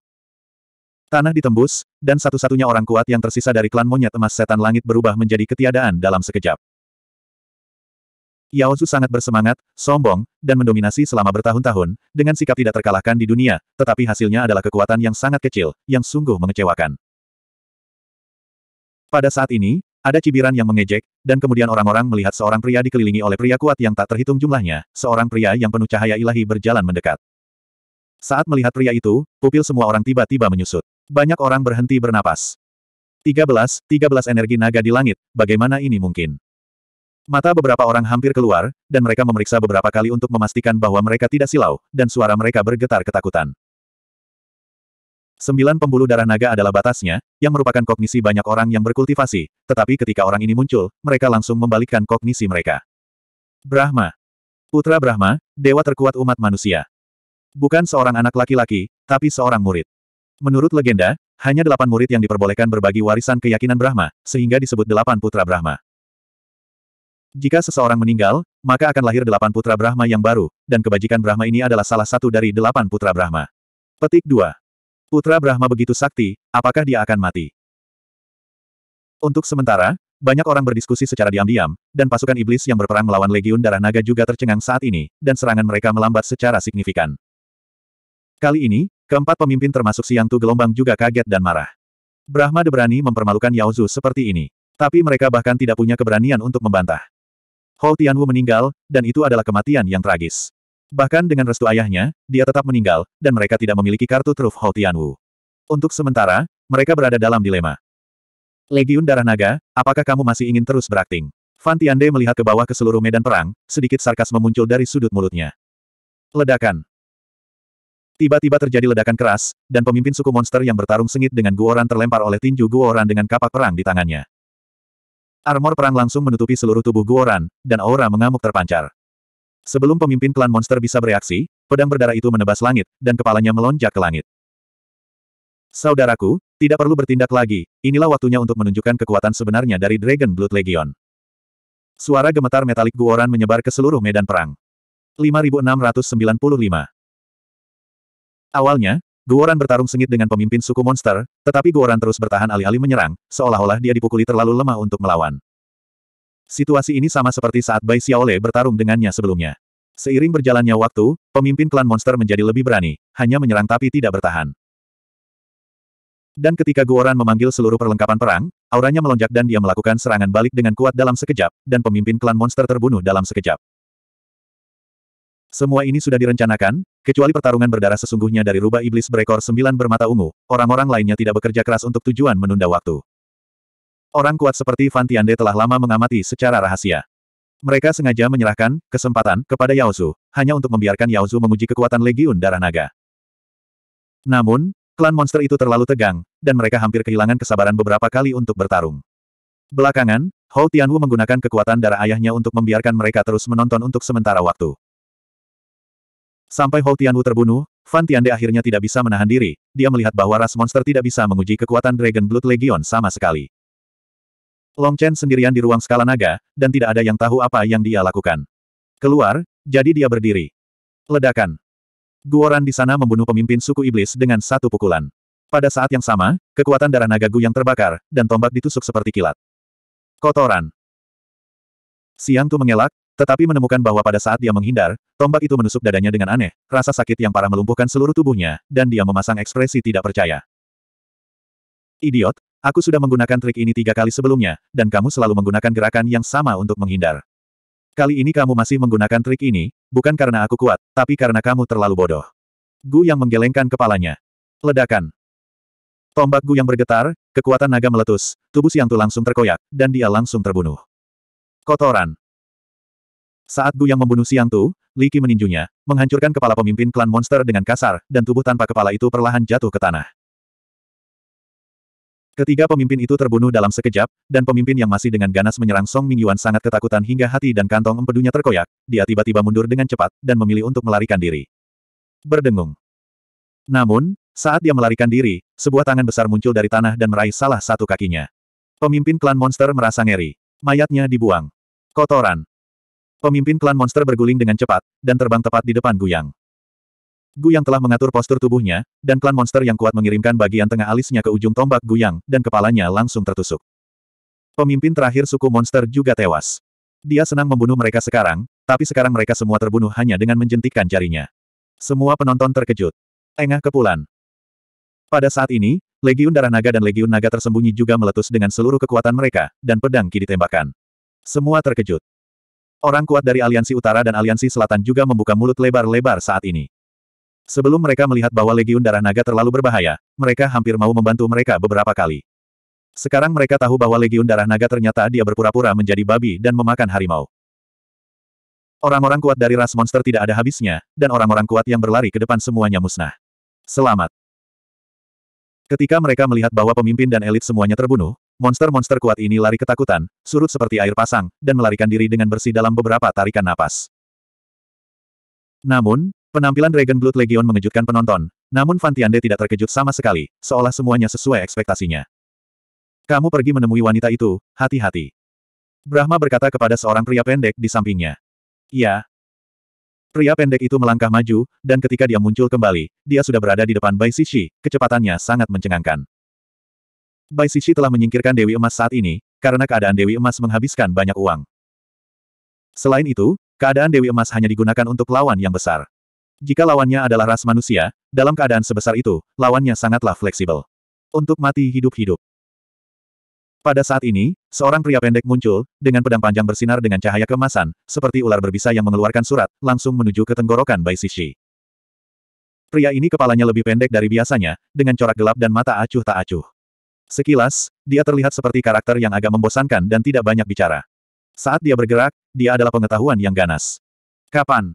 Tanah ditembus, dan satu-satunya orang kuat yang tersisa dari klan monyet emas setan langit berubah menjadi ketiadaan dalam sekejap. Yao sangat bersemangat, sombong, dan mendominasi selama bertahun-tahun, dengan sikap tidak terkalahkan di dunia, tetapi hasilnya adalah kekuatan yang sangat kecil, yang sungguh mengecewakan. Pada saat ini, ada cibiran yang mengejek, dan kemudian orang-orang melihat seorang pria dikelilingi oleh pria kuat yang tak terhitung jumlahnya, seorang pria yang penuh cahaya ilahi berjalan mendekat. Saat melihat pria itu, pupil semua orang tiba-tiba menyusut. Banyak orang berhenti bernapas. 13, 13 energi naga di langit, bagaimana ini mungkin? Mata beberapa orang hampir keluar, dan mereka memeriksa beberapa kali untuk memastikan bahwa mereka tidak silau, dan suara mereka bergetar ketakutan. Sembilan pembuluh darah naga adalah batasnya, yang merupakan kognisi banyak orang yang berkultivasi, tetapi ketika orang ini muncul, mereka langsung membalikkan kognisi mereka. Brahma. Putra Brahma, dewa terkuat umat manusia. Bukan seorang anak laki-laki, tapi seorang murid. Menurut legenda, hanya delapan murid yang diperbolehkan berbagi warisan keyakinan Brahma, sehingga disebut delapan putra Brahma. Jika seseorang meninggal, maka akan lahir delapan putra Brahma yang baru, dan kebajikan Brahma ini adalah salah satu dari delapan putra Brahma. Petik 2. Putra Brahma begitu sakti, apakah dia akan mati? Untuk sementara, banyak orang berdiskusi secara diam-diam, dan pasukan iblis yang berperang melawan Legiun Darah Naga juga tercengang saat ini, dan serangan mereka melambat secara signifikan. Kali ini, keempat pemimpin termasuk Siang Tu Gelombang juga kaget dan marah. Brahma berani mempermalukan Yaozu seperti ini. Tapi mereka bahkan tidak punya keberanian untuk membantah. Hou Tianwu meninggal, dan itu adalah kematian yang tragis. Bahkan dengan restu ayahnya, dia tetap meninggal, dan mereka tidak memiliki kartu truf Hou Tianwu. Untuk sementara, mereka berada dalam dilema. Legiun Darah Naga, apakah kamu masih ingin terus berakting? Fan Tiande melihat ke bawah ke seluruh medan perang, sedikit sarkas memuncul dari sudut mulutnya. Ledakan. Tiba-tiba terjadi ledakan keras, dan pemimpin suku monster yang bertarung sengit dengan Guoran terlempar oleh tinju Guoran dengan kapak perang di tangannya. Armor perang langsung menutupi seluruh tubuh Guoran, dan aura mengamuk terpancar. Sebelum pemimpin klan monster bisa bereaksi, pedang berdarah itu menebas langit, dan kepalanya melonjak ke langit. Saudaraku, tidak perlu bertindak lagi, inilah waktunya untuk menunjukkan kekuatan sebenarnya dari Dragon Blood Legion. Suara gemetar metalik Guoran menyebar ke seluruh medan perang. 5695 Awalnya, Guoran bertarung sengit dengan pemimpin suku monster, tetapi Guoran terus bertahan alih-alih menyerang, seolah-olah dia dipukuli terlalu lemah untuk melawan. Situasi ini sama seperti saat Bai Xiaole bertarung dengannya sebelumnya. Seiring berjalannya waktu, pemimpin klan monster menjadi lebih berani, hanya menyerang tapi tidak bertahan. Dan ketika Guoran memanggil seluruh perlengkapan perang, auranya melonjak dan dia melakukan serangan balik dengan kuat dalam sekejap, dan pemimpin klan monster terbunuh dalam sekejap. Semua ini sudah direncanakan, kecuali pertarungan berdarah sesungguhnya dari rubah iblis berekor sembilan bermata ungu, orang-orang lainnya tidak bekerja keras untuk tujuan menunda waktu. Orang kuat seperti Fan Tiande telah lama mengamati secara rahasia. Mereka sengaja menyerahkan kesempatan kepada Yaozu, hanya untuk membiarkan Yaozu menguji kekuatan Legiun Darah Naga. Namun, klan monster itu terlalu tegang, dan mereka hampir kehilangan kesabaran beberapa kali untuk bertarung. Belakangan, Hou Tianwu menggunakan kekuatan darah ayahnya untuk membiarkan mereka terus menonton untuk sementara waktu. Sampai Hou Tianwu terbunuh, Fan Tiande akhirnya tidak bisa menahan diri, dia melihat bahwa ras monster tidak bisa menguji kekuatan Dragon Blood Legion sama sekali. Long Chen sendirian di ruang skala naga, dan tidak ada yang tahu apa yang dia lakukan. Keluar, jadi dia berdiri. Ledakan. Guoran di sana membunuh pemimpin suku iblis dengan satu pukulan. Pada saat yang sama, kekuatan darah naga Gu yang terbakar, dan tombak ditusuk seperti kilat. Kotoran. Siang Tu mengelak, tetapi menemukan bahwa pada saat dia menghindar, tombak itu menusuk dadanya dengan aneh, rasa sakit yang parah melumpuhkan seluruh tubuhnya, dan dia memasang ekspresi tidak percaya. Idiot, aku sudah menggunakan trik ini tiga kali sebelumnya, dan kamu selalu menggunakan gerakan yang sama untuk menghindar. Kali ini kamu masih menggunakan trik ini, bukan karena aku kuat, tapi karena kamu terlalu bodoh. Gu yang menggelengkan kepalanya. Ledakan. Tombak Gu yang bergetar, kekuatan naga meletus, tubuh Siang Tu langsung terkoyak, dan dia langsung terbunuh. Kotoran. Saat Gu yang membunuh Siang Tu, Li Qi meninjunya, menghancurkan kepala pemimpin klan monster dengan kasar, dan tubuh tanpa kepala itu perlahan jatuh ke tanah. Ketiga pemimpin itu terbunuh dalam sekejap, dan pemimpin yang masih dengan ganas menyerang Song Mingyuan sangat ketakutan hingga hati dan kantong empedunya terkoyak, dia tiba-tiba mundur dengan cepat, dan memilih untuk melarikan diri. Berdengung. Namun, saat dia melarikan diri, sebuah tangan besar muncul dari tanah dan meraih salah satu kakinya. Pemimpin klan monster merasa ngeri. Mayatnya dibuang. Kotoran. Pemimpin klan monster berguling dengan cepat, dan terbang tepat di depan Guyang. Guyang telah mengatur postur tubuhnya, dan klan monster yang kuat mengirimkan bagian tengah alisnya ke ujung tombak Guyang, dan kepalanya langsung tertusuk. Pemimpin terakhir suku monster juga tewas. Dia senang membunuh mereka sekarang, tapi sekarang mereka semua terbunuh hanya dengan menjentikkan jarinya. Semua penonton terkejut. Engah kepulan. Pada saat ini, Legiun Darah Naga dan Legiun Naga tersembunyi juga meletus dengan seluruh kekuatan mereka, dan pedang ki ditembakkan. Semua terkejut. Orang kuat dari Aliansi Utara dan Aliansi Selatan juga membuka mulut lebar-lebar saat ini. Sebelum mereka melihat bahwa Legiun Darah Naga terlalu berbahaya, mereka hampir mau membantu mereka beberapa kali. Sekarang mereka tahu bahwa Legiun Darah Naga ternyata dia berpura-pura menjadi babi dan memakan harimau. Orang-orang kuat dari ras monster tidak ada habisnya, dan orang-orang kuat yang berlari ke depan semuanya musnah. Selamat. Ketika mereka melihat bahwa pemimpin dan elit semuanya terbunuh, Monster-monster kuat ini lari ketakutan, surut seperti air pasang, dan melarikan diri dengan bersih dalam beberapa tarikan napas. Namun, penampilan Dragon Blood Legion mengejutkan penonton, namun Fantiande tidak terkejut sama sekali, seolah semuanya sesuai ekspektasinya. Kamu pergi menemui wanita itu, hati-hati. Brahma berkata kepada seorang pria pendek di sampingnya. Ya. Pria pendek itu melangkah maju, dan ketika dia muncul kembali, dia sudah berada di depan Bai Sishi, kecepatannya sangat mencengangkan. Bai Sisi telah menyingkirkan Dewi Emas saat ini, karena keadaan Dewi Emas menghabiskan banyak uang. Selain itu, keadaan Dewi Emas hanya digunakan untuk lawan yang besar. Jika lawannya adalah ras manusia, dalam keadaan sebesar itu, lawannya sangatlah fleksibel. Untuk mati hidup-hidup. Pada saat ini, seorang pria pendek muncul, dengan pedang panjang bersinar dengan cahaya kemasan, seperti ular berbisa yang mengeluarkan surat, langsung menuju ke tenggorokan Bai Sisi. Pria ini kepalanya lebih pendek dari biasanya, dengan corak gelap dan mata acuh tak acuh. Sekilas, dia terlihat seperti karakter yang agak membosankan dan tidak banyak bicara. Saat dia bergerak, dia adalah pengetahuan yang ganas. Kapan?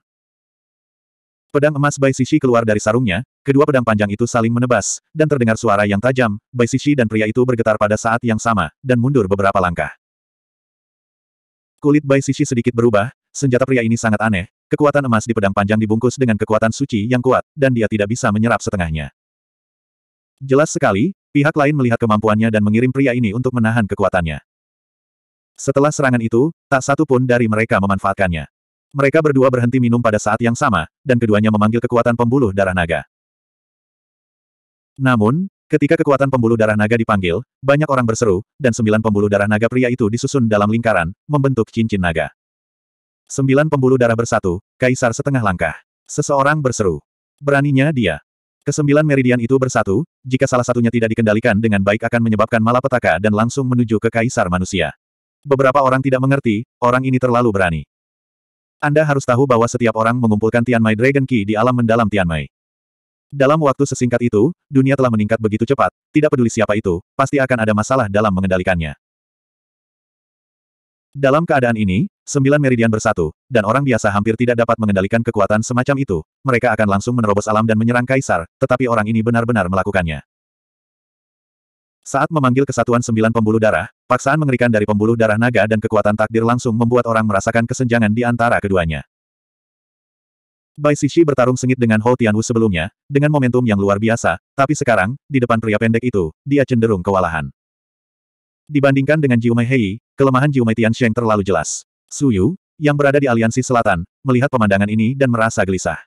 Pedang emas Bai Sishi keluar dari sarungnya, kedua pedang panjang itu saling menebas, dan terdengar suara yang tajam, Bai Sishi dan pria itu bergetar pada saat yang sama, dan mundur beberapa langkah. Kulit Bai Sishi sedikit berubah, senjata pria ini sangat aneh, kekuatan emas di pedang panjang dibungkus dengan kekuatan suci yang kuat, dan dia tidak bisa menyerap setengahnya. Jelas sekali, Pihak lain melihat kemampuannya dan mengirim pria ini untuk menahan kekuatannya. Setelah serangan itu, tak satu pun dari mereka memanfaatkannya. Mereka berdua berhenti minum pada saat yang sama, dan keduanya memanggil kekuatan pembuluh darah naga. Namun, ketika kekuatan pembuluh darah naga dipanggil, banyak orang berseru, dan sembilan pembuluh darah naga pria itu disusun dalam lingkaran, membentuk cincin naga. Sembilan pembuluh darah bersatu, kaisar setengah langkah. Seseorang berseru. Beraninya dia. Kesembilan meridian itu bersatu, jika salah satunya tidak dikendalikan dengan baik akan menyebabkan malapetaka dan langsung menuju ke kaisar manusia. Beberapa orang tidak mengerti, orang ini terlalu berani. Anda harus tahu bahwa setiap orang mengumpulkan Tianmai Dragon Key di alam mendalam Tianmai. Dalam waktu sesingkat itu, dunia telah meningkat begitu cepat, tidak peduli siapa itu, pasti akan ada masalah dalam mengendalikannya. Dalam keadaan ini, sembilan meridian bersatu, dan orang biasa hampir tidak dapat mengendalikan kekuatan semacam itu. Mereka akan langsung menerobos alam dan menyerang kaisar, tetapi orang ini benar-benar melakukannya. Saat memanggil kesatuan sembilan pembuluh darah, paksaan mengerikan dari pembuluh darah naga dan kekuatan takdir langsung membuat orang merasakan kesenjangan di antara keduanya. Bai Sishi bertarung sengit dengan Hou Tianwu sebelumnya, dengan momentum yang luar biasa, tapi sekarang, di depan pria pendek itu, dia cenderung kewalahan. Dibandingkan dengan Jiumei Hei, kelemahan Jiumei Tiansheng terlalu jelas. Su Yu, yang berada di aliansi selatan, melihat pemandangan ini dan merasa gelisah.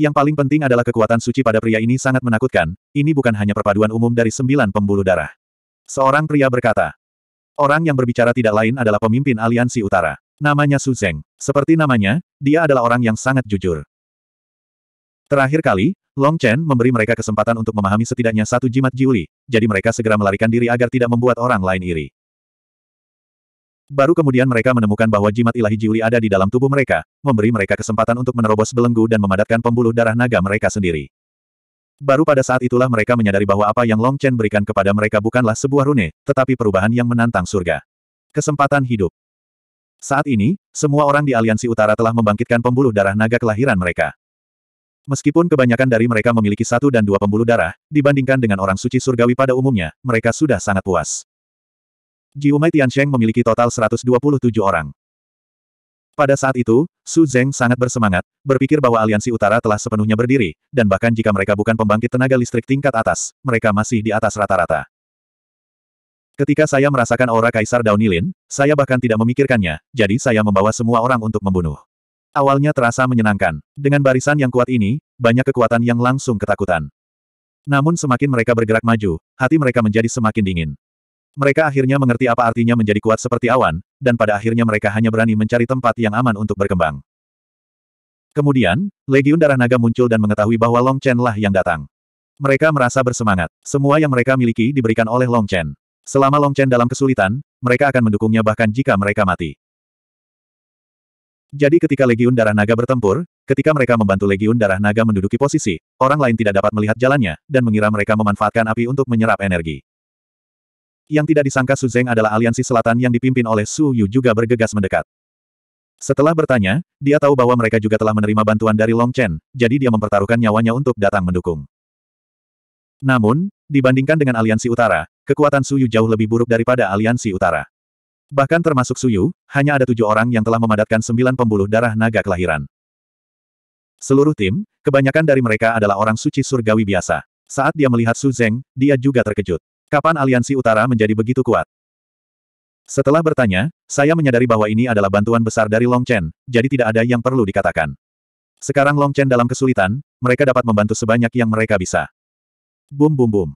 Yang paling penting adalah kekuatan suci pada pria ini sangat menakutkan, ini bukan hanya perpaduan umum dari sembilan pembuluh darah. Seorang pria berkata, orang yang berbicara tidak lain adalah pemimpin aliansi utara. Namanya Su Zeng. Seperti namanya, dia adalah orang yang sangat jujur. Terakhir kali, Long Chen memberi mereka kesempatan untuk memahami setidaknya satu jimat Jiuli, jadi mereka segera melarikan diri agar tidak membuat orang lain iri. Baru kemudian mereka menemukan bahwa jimat ilahi Jiuli ada di dalam tubuh mereka, memberi mereka kesempatan untuk menerobos belenggu dan memadatkan pembuluh darah naga mereka sendiri. Baru pada saat itulah mereka menyadari bahwa apa yang Long Chen berikan kepada mereka bukanlah sebuah rune, tetapi perubahan yang menantang surga. Kesempatan hidup. Saat ini, semua orang di Aliansi Utara telah membangkitkan pembuluh darah naga kelahiran mereka. Meskipun kebanyakan dari mereka memiliki satu dan dua pembuluh darah, dibandingkan dengan orang suci surgawi pada umumnya, mereka sudah sangat puas. Jiumai Tiansheng memiliki total 127 orang. Pada saat itu, Su Zeng sangat bersemangat, berpikir bahwa aliansi utara telah sepenuhnya berdiri, dan bahkan jika mereka bukan pembangkit tenaga listrik tingkat atas, mereka masih di atas rata-rata. Ketika saya merasakan aura Kaisar Daunilin, saya bahkan tidak memikirkannya, jadi saya membawa semua orang untuk membunuh. Awalnya terasa menyenangkan. Dengan barisan yang kuat ini, banyak kekuatan yang langsung ketakutan. Namun semakin mereka bergerak maju, hati mereka menjadi semakin dingin. Mereka akhirnya mengerti apa artinya menjadi kuat seperti awan, dan pada akhirnya mereka hanya berani mencari tempat yang aman untuk berkembang. Kemudian, Legiun Darah Naga muncul dan mengetahui bahwa Long Chen lah yang datang. Mereka merasa bersemangat. Semua yang mereka miliki diberikan oleh Long Chen. Selama Long Chen dalam kesulitan, mereka akan mendukungnya bahkan jika mereka mati. Jadi ketika Legiun Darah Naga bertempur, ketika mereka membantu Legiun Darah Naga menduduki posisi, orang lain tidak dapat melihat jalannya, dan mengira mereka memanfaatkan api untuk menyerap energi. Yang tidak disangka Su Zeng adalah aliansi selatan yang dipimpin oleh Su Yu juga bergegas mendekat. Setelah bertanya, dia tahu bahwa mereka juga telah menerima bantuan dari Long Chen, jadi dia mempertaruhkan nyawanya untuk datang mendukung. Namun, dibandingkan dengan aliansi utara, kekuatan Su Yu jauh lebih buruk daripada aliansi utara. Bahkan termasuk Suyu, hanya ada tujuh orang yang telah memadatkan sembilan pembuluh darah naga kelahiran. Seluruh tim, kebanyakan dari mereka adalah orang suci surgawi biasa. Saat dia melihat Su Zeng, dia juga terkejut. Kapan aliansi utara menjadi begitu kuat? Setelah bertanya, saya menyadari bahwa ini adalah bantuan besar dari Long Chen, jadi tidak ada yang perlu dikatakan. Sekarang Long Chen dalam kesulitan, mereka dapat membantu sebanyak yang mereka bisa. Bum bum bum.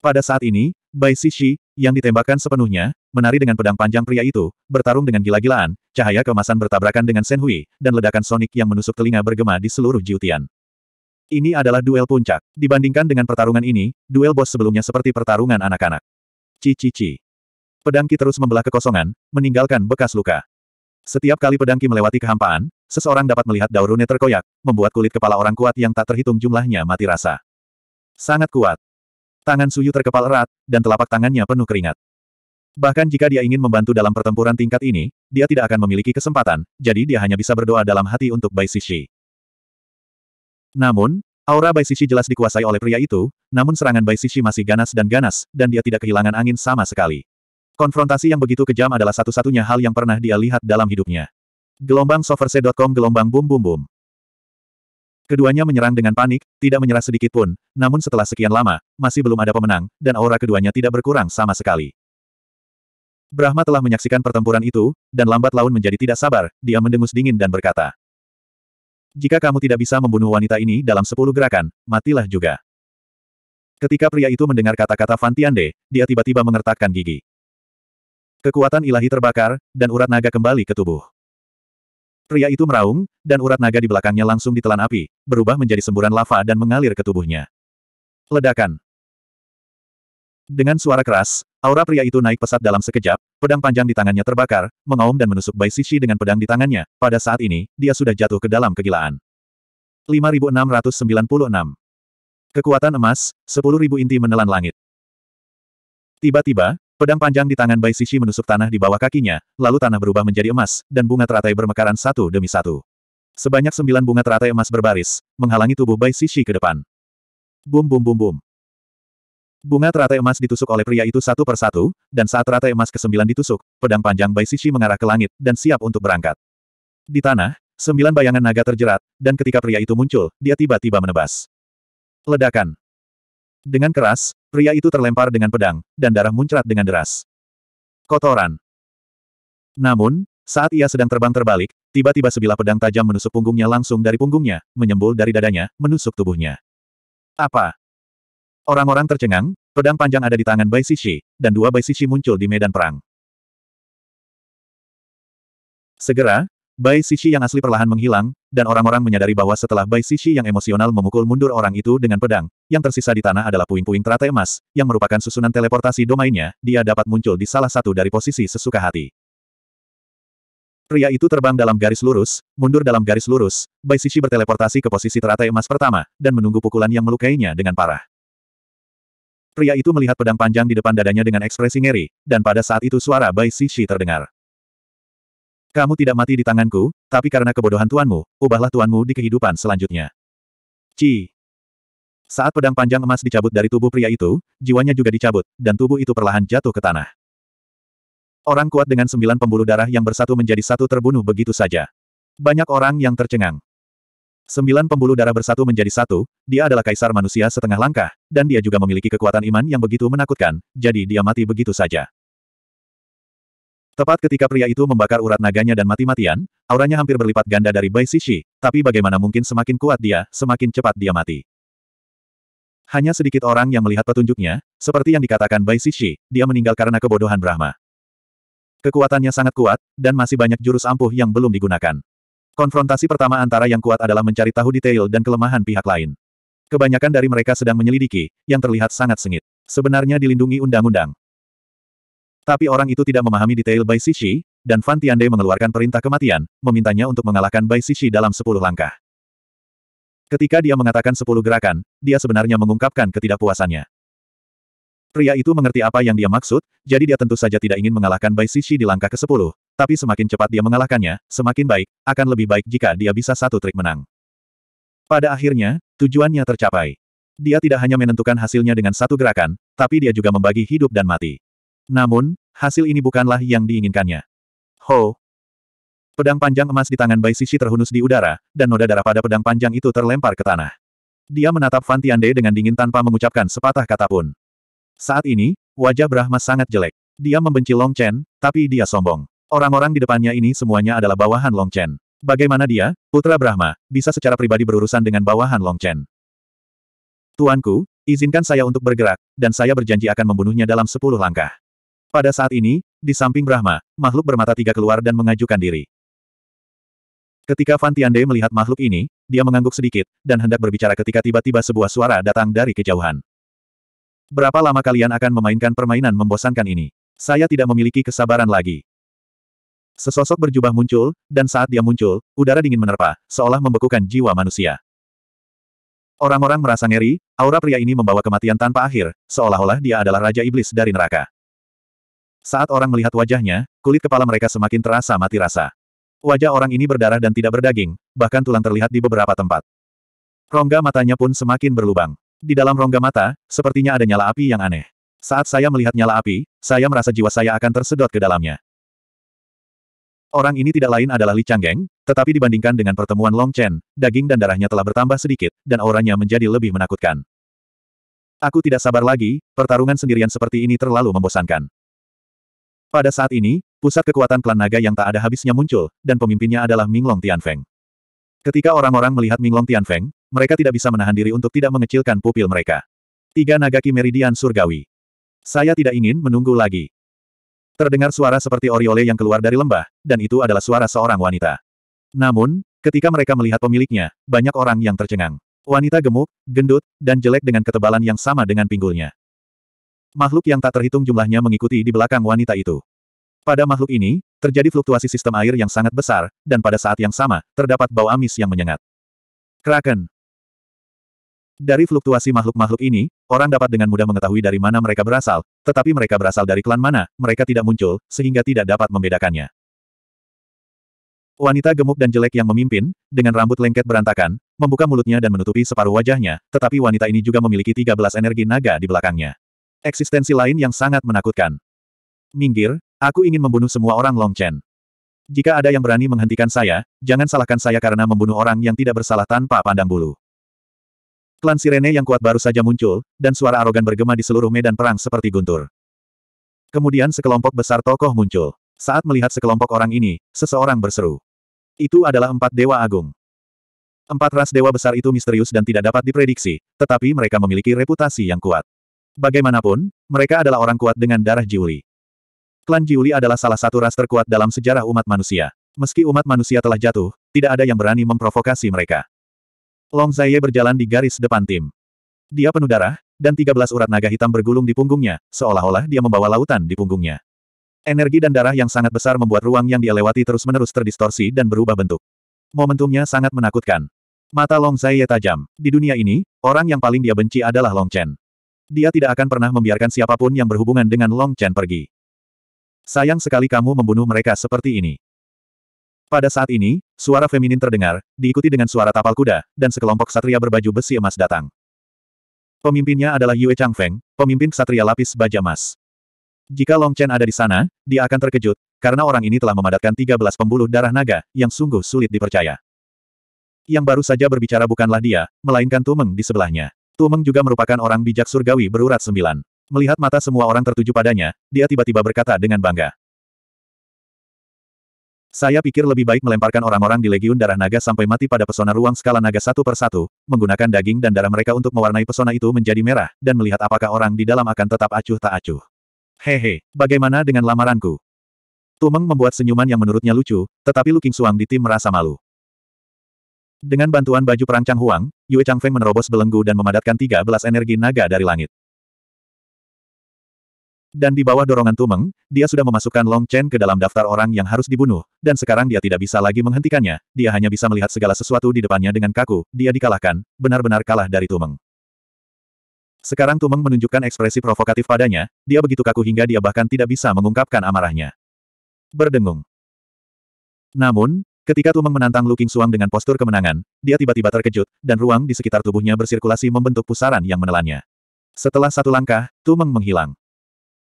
Pada saat ini, Bai Shishi, yang ditembakkan sepenuhnya, menari dengan pedang panjang pria itu, bertarung dengan gila-gilaan, cahaya kemasan bertabrakan dengan Sen Hui, dan ledakan sonik yang menusuk telinga bergema di seluruh Jiutian. Ini adalah duel puncak. Dibandingkan dengan pertarungan ini, duel bos sebelumnya seperti pertarungan anak-anak. Cici-ci. Pedang Ki terus membelah kekosongan, meninggalkan bekas luka. Setiap kali pedangki melewati kehampaan, seseorang dapat melihat daurune terkoyak, membuat kulit kepala orang kuat yang tak terhitung jumlahnya mati rasa. Sangat kuat. Tangan Suyu terkepal erat, dan telapak tangannya penuh keringat. Bahkan jika dia ingin membantu dalam pertempuran tingkat ini, dia tidak akan memiliki kesempatan, jadi dia hanya bisa berdoa dalam hati untuk Bai Sishi. Namun, aura Bai Sishi jelas dikuasai oleh pria itu, namun serangan Bai Sishi masih ganas dan ganas, dan dia tidak kehilangan angin sama sekali. Konfrontasi yang begitu kejam adalah satu-satunya hal yang pernah dia lihat dalam hidupnya. Gelombang soverse.com Gelombang Bum Bum Bum Keduanya menyerang dengan panik, tidak menyerah sedikit pun, namun setelah sekian lama, masih belum ada pemenang, dan aura keduanya tidak berkurang sama sekali. Brahma telah menyaksikan pertempuran itu, dan lambat laun menjadi tidak sabar, dia mendengus dingin dan berkata, Jika kamu tidak bisa membunuh wanita ini dalam sepuluh gerakan, matilah juga. Ketika pria itu mendengar kata-kata Fantiande, dia tiba-tiba mengertakkan gigi. Kekuatan ilahi terbakar, dan urat naga kembali ke tubuh. Pria itu meraung, dan urat naga di belakangnya langsung ditelan api, berubah menjadi semburan lava dan mengalir ke tubuhnya. Ledakan. Dengan suara keras, aura pria itu naik pesat dalam sekejap, pedang panjang di tangannya terbakar, mengaum dan menusuk Bai Sishi dengan pedang di tangannya, pada saat ini, dia sudah jatuh ke dalam kegilaan. 5696 Kekuatan emas, 10.000 inti menelan langit. Tiba-tiba, Pedang panjang di tangan Bai Sishi menusuk tanah di bawah kakinya, lalu tanah berubah menjadi emas, dan bunga teratai bermekaran satu demi satu. Sebanyak sembilan bunga teratai emas berbaris, menghalangi tubuh Bai Sishi ke depan. Bum bum bum bum. Bunga teratai emas ditusuk oleh pria itu satu persatu, dan saat teratai emas ke sembilan ditusuk, pedang panjang Bai Sishi mengarah ke langit, dan siap untuk berangkat. Di tanah, sembilan bayangan naga terjerat, dan ketika pria itu muncul, dia tiba-tiba menebas. Ledakan. Dengan keras, pria itu terlempar dengan pedang, dan darah muncrat dengan deras. Kotoran. Namun, saat ia sedang terbang terbalik, tiba-tiba sebilah pedang tajam menusuk punggungnya langsung dari punggungnya, menyembul dari dadanya, menusuk tubuhnya. Apa? Orang-orang tercengang, pedang panjang ada di tangan Bai Sishi, dan dua Bai Sishi muncul di medan perang. Segera, Bai Sishi yang asli perlahan menghilang, dan orang-orang menyadari bahwa setelah Bai Sishi yang emosional memukul mundur orang itu dengan pedang, yang tersisa di tanah adalah puing-puing teratai emas, yang merupakan susunan teleportasi domainnya, dia dapat muncul di salah satu dari posisi sesuka hati. Pria itu terbang dalam garis lurus, mundur dalam garis lurus, Bai Sishi berteleportasi ke posisi teratai emas pertama, dan menunggu pukulan yang melukainya dengan parah. Pria itu melihat pedang panjang di depan dadanya dengan ekspresi ngeri, dan pada saat itu suara Bai Sishi terdengar. Kamu tidak mati di tanganku, tapi karena kebodohan tuanmu, ubahlah tuanmu di kehidupan selanjutnya. Ci. Saat pedang panjang emas dicabut dari tubuh pria itu, jiwanya juga dicabut, dan tubuh itu perlahan jatuh ke tanah. Orang kuat dengan sembilan pembuluh darah yang bersatu menjadi satu terbunuh begitu saja. Banyak orang yang tercengang. Sembilan pembuluh darah bersatu menjadi satu, dia adalah kaisar manusia setengah langkah, dan dia juga memiliki kekuatan iman yang begitu menakutkan, jadi dia mati begitu saja. Tepat ketika pria itu membakar urat naganya dan mati-matian, auranya hampir berlipat ganda dari Bai Sishi, tapi bagaimana mungkin semakin kuat dia, semakin cepat dia mati. Hanya sedikit orang yang melihat petunjuknya, seperti yang dikatakan Bai Sishi, dia meninggal karena kebodohan Brahma. Kekuatannya sangat kuat, dan masih banyak jurus ampuh yang belum digunakan. Konfrontasi pertama antara yang kuat adalah mencari tahu detail dan kelemahan pihak lain. Kebanyakan dari mereka sedang menyelidiki, yang terlihat sangat sengit. Sebenarnya dilindungi undang-undang. Tapi orang itu tidak memahami detail Bai Sishi, dan Fan Tiande mengeluarkan perintah kematian, memintanya untuk mengalahkan Bai Sishi dalam sepuluh langkah. Ketika dia mengatakan sepuluh gerakan, dia sebenarnya mengungkapkan ketidakpuasannya. Pria itu mengerti apa yang dia maksud, jadi dia tentu saja tidak ingin mengalahkan Bai Sishi di langkah ke-10, tapi semakin cepat dia mengalahkannya, semakin baik, akan lebih baik jika dia bisa satu trik menang. Pada akhirnya, tujuannya tercapai. Dia tidak hanya menentukan hasilnya dengan satu gerakan, tapi dia juga membagi hidup dan mati. Namun, hasil ini bukanlah yang diinginkannya. Ho! Pedang panjang emas di tangan Bai Sisi terhunus di udara, dan noda darah pada pedang panjang itu terlempar ke tanah. Dia menatap Fan Tiande dengan dingin tanpa mengucapkan sepatah kata pun. Saat ini, wajah Brahma sangat jelek. Dia membenci Long Chen, tapi dia sombong. Orang-orang di depannya ini semuanya adalah bawahan Long Chen. Bagaimana dia, putra Brahma, bisa secara pribadi berurusan dengan bawahan Long Chen? Tuanku, izinkan saya untuk bergerak, dan saya berjanji akan membunuhnya dalam sepuluh langkah. Pada saat ini, di samping Brahma, makhluk bermata tiga keluar dan mengajukan diri. Ketika Fan Tiande melihat makhluk ini, dia mengangguk sedikit, dan hendak berbicara ketika tiba-tiba sebuah suara datang dari kejauhan. Berapa lama kalian akan memainkan permainan membosankan ini? Saya tidak memiliki kesabaran lagi. Sesosok berjubah muncul, dan saat dia muncul, udara dingin menerpa, seolah membekukan jiwa manusia. Orang-orang merasa ngeri, aura pria ini membawa kematian tanpa akhir, seolah-olah dia adalah Raja Iblis dari neraka. Saat orang melihat wajahnya, kulit kepala mereka semakin terasa mati rasa. Wajah orang ini berdarah dan tidak berdaging, bahkan tulang terlihat di beberapa tempat. Rongga matanya pun semakin berlubang. Di dalam rongga mata, sepertinya ada nyala api yang aneh. Saat saya melihat nyala api, saya merasa jiwa saya akan tersedot ke dalamnya. Orang ini tidak lain adalah Li Changgeng, tetapi dibandingkan dengan pertemuan Long Chen, daging dan darahnya telah bertambah sedikit, dan auranya menjadi lebih menakutkan. Aku tidak sabar lagi, pertarungan sendirian seperti ini terlalu membosankan. Pada saat ini, pusat kekuatan klan naga yang tak ada habisnya muncul, dan pemimpinnya adalah Minglong Tianfeng. Ketika orang-orang melihat Minglong Tianfeng, mereka tidak bisa menahan diri untuk tidak mengecilkan pupil mereka. Tiga naga Meridian surgawi. Saya tidak ingin menunggu lagi. Terdengar suara seperti oriole yang keluar dari lembah, dan itu adalah suara seorang wanita. Namun, ketika mereka melihat pemiliknya, banyak orang yang tercengang. Wanita gemuk, gendut, dan jelek dengan ketebalan yang sama dengan pinggulnya. Makhluk yang tak terhitung jumlahnya mengikuti di belakang wanita itu. Pada makhluk ini, terjadi fluktuasi sistem air yang sangat besar, dan pada saat yang sama, terdapat bau amis yang menyengat. Kraken. Dari fluktuasi makhluk-makhluk ini, orang dapat dengan mudah mengetahui dari mana mereka berasal, tetapi mereka berasal dari klan mana, mereka tidak muncul, sehingga tidak dapat membedakannya. Wanita gemuk dan jelek yang memimpin, dengan rambut lengket berantakan, membuka mulutnya dan menutupi separuh wajahnya, tetapi wanita ini juga memiliki 13 energi naga di belakangnya. Eksistensi lain yang sangat menakutkan. Minggir, aku ingin membunuh semua orang Long Chen. Jika ada yang berani menghentikan saya, jangan salahkan saya karena membunuh orang yang tidak bersalah tanpa pandang bulu. Klan sirene yang kuat baru saja muncul, dan suara arogan bergema di seluruh medan perang seperti guntur. Kemudian sekelompok besar tokoh muncul. Saat melihat sekelompok orang ini, seseorang berseru. Itu adalah empat dewa agung. Empat ras dewa besar itu misterius dan tidak dapat diprediksi, tetapi mereka memiliki reputasi yang kuat. Bagaimanapun, mereka adalah orang kuat dengan darah Jiuli. Klan Jiuli adalah salah satu ras terkuat dalam sejarah umat manusia. Meski umat manusia telah jatuh, tidak ada yang berani memprovokasi mereka. Long Zaiye berjalan di garis depan tim. Dia penuh darah, dan 13 urat naga hitam bergulung di punggungnya, seolah-olah dia membawa lautan di punggungnya. Energi dan darah yang sangat besar membuat ruang yang dia lewati terus-menerus terdistorsi dan berubah bentuk. Momentumnya sangat menakutkan. Mata Long Zaiye tajam. Di dunia ini, orang yang paling dia benci adalah Long Chen. Dia tidak akan pernah membiarkan siapapun yang berhubungan dengan Long Chen pergi. Sayang sekali kamu membunuh mereka seperti ini. Pada saat ini, suara feminin terdengar, diikuti dengan suara tapal kuda, dan sekelompok satria berbaju besi emas datang. Pemimpinnya adalah Yue Changfeng, pemimpin satria lapis baja emas. Jika Long Chen ada di sana, dia akan terkejut, karena orang ini telah memadatkan 13 pembuluh darah naga, yang sungguh sulit dipercaya. Yang baru saja berbicara bukanlah dia, melainkan Tumeng di sebelahnya. Tumeng juga merupakan orang bijak surgawi berurat sembilan. Melihat mata semua orang tertuju padanya, dia tiba-tiba berkata dengan bangga. Saya pikir lebih baik melemparkan orang-orang di Legiun Darah Naga sampai mati pada pesona ruang skala naga satu persatu, menggunakan daging dan darah mereka untuk mewarnai pesona itu menjadi merah, dan melihat apakah orang di dalam akan tetap acuh tak acuh. Hehe, bagaimana dengan lamaranku? Tumeng membuat senyuman yang menurutnya lucu, tetapi Luking Suang di tim merasa malu. Dengan bantuan baju perang Chang Huang, Yue Chang Feng menerobos belenggu dan memadatkan 13 energi naga dari langit. Dan di bawah dorongan Tumeng, dia sudah memasukkan Long Chen ke dalam daftar orang yang harus dibunuh, dan sekarang dia tidak bisa lagi menghentikannya, dia hanya bisa melihat segala sesuatu di depannya dengan kaku, dia dikalahkan, benar-benar kalah dari Tumeng. Sekarang Tumeng menunjukkan ekspresi provokatif padanya, dia begitu kaku hingga dia bahkan tidak bisa mengungkapkan amarahnya. Berdengung. Namun, Ketika Tumeng menantang Looking Suang dengan postur kemenangan, dia tiba-tiba terkejut, dan ruang di sekitar tubuhnya bersirkulasi membentuk pusaran yang menelannya. Setelah satu langkah, Tumeng menghilang.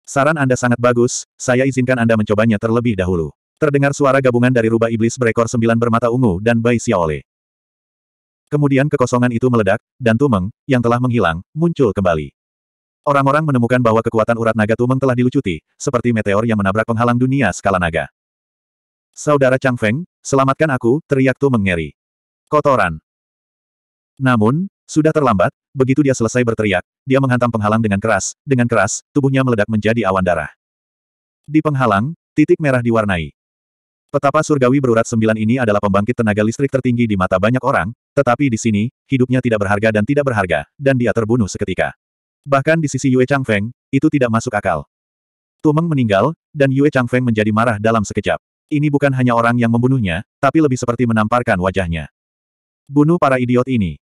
Saran Anda sangat bagus, saya izinkan Anda mencobanya terlebih dahulu. Terdengar suara gabungan dari rubah iblis berekor sembilan bermata ungu dan Bai Xiaole. Kemudian kekosongan itu meledak, dan Tumeng, yang telah menghilang, muncul kembali. Orang-orang menemukan bahwa kekuatan urat naga Tumeng telah dilucuti, seperti meteor yang menabrak penghalang dunia skala naga. Saudara Chang Feng, selamatkan aku, teriak Tu mengeri. Kotoran. Namun, sudah terlambat, begitu dia selesai berteriak, dia menghantam penghalang dengan keras, dengan keras, tubuhnya meledak menjadi awan darah. Di penghalang, titik merah diwarnai. Petapa surgawi berurat sembilan ini adalah pembangkit tenaga listrik tertinggi di mata banyak orang, tetapi di sini, hidupnya tidak berharga dan tidak berharga, dan dia terbunuh seketika. Bahkan di sisi Yue Chang Feng, itu tidak masuk akal. Tumeng meninggal, dan Yue Chang Feng menjadi marah dalam sekejap. Ini bukan hanya orang yang membunuhnya, tapi lebih seperti menamparkan wajahnya. Bunuh para idiot ini.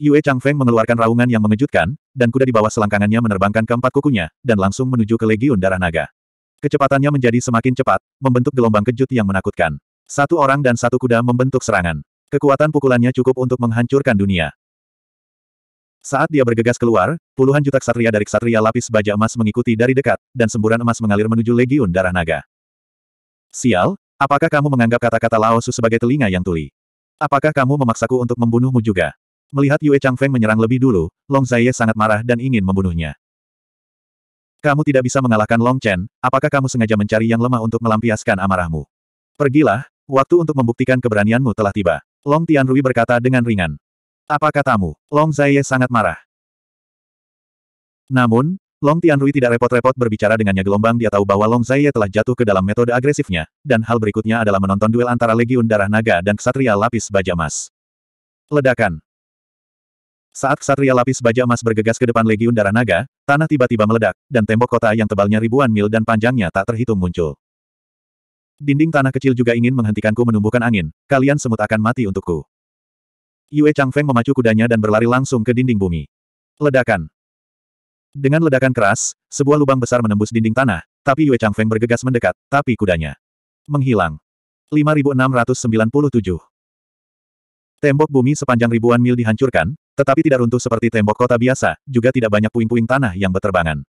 Yue Changfeng mengeluarkan raungan yang mengejutkan, dan kuda di bawah selangkangannya menerbangkan keempat kukunya, dan langsung menuju ke Legiun Darah Naga. Kecepatannya menjadi semakin cepat, membentuk gelombang kejut yang menakutkan. Satu orang dan satu kuda membentuk serangan. Kekuatan pukulannya cukup untuk menghancurkan dunia. Saat dia bergegas keluar, puluhan juta ksatria dari ksatria lapis baja emas mengikuti dari dekat, dan semburan emas mengalir menuju Legiun Darah Naga. Sial, apakah kamu menganggap kata-kata Laosu sebagai telinga yang tuli? Apakah kamu memaksaku untuk membunuhmu juga? Melihat Yue Changfeng menyerang lebih dulu, Long Zaiye sangat marah dan ingin membunuhnya. Kamu tidak bisa mengalahkan Long Chen, apakah kamu sengaja mencari yang lemah untuk melampiaskan amarahmu? Pergilah, waktu untuk membuktikan keberanianmu telah tiba. Long Tianrui berkata dengan ringan. Apa katamu? Long Zaiye sangat marah. Namun, Long Tianrui tidak repot-repot berbicara dengannya gelombang dia tahu bahwa Long Zaiye telah jatuh ke dalam metode agresifnya, dan hal berikutnya adalah menonton duel antara Legiun Darah Naga dan Satria Lapis Baja Mas. Ledakan Saat Satria Lapis Baja Mas bergegas ke depan Legiun Darah Naga, tanah tiba-tiba meledak, dan tembok kota yang tebalnya ribuan mil dan panjangnya tak terhitung muncul. Dinding tanah kecil juga ingin menghentikanku menumbuhkan angin, kalian semut akan mati untukku. Yue Changfeng memacu kudanya dan berlari langsung ke dinding bumi. Ledakan dengan ledakan keras, sebuah lubang besar menembus dinding tanah, tapi Yue Chang Feng bergegas mendekat, tapi kudanya menghilang. 5697 Tembok bumi sepanjang ribuan mil dihancurkan, tetapi tidak runtuh seperti tembok kota biasa, juga tidak banyak puing-puing tanah yang berterbangan.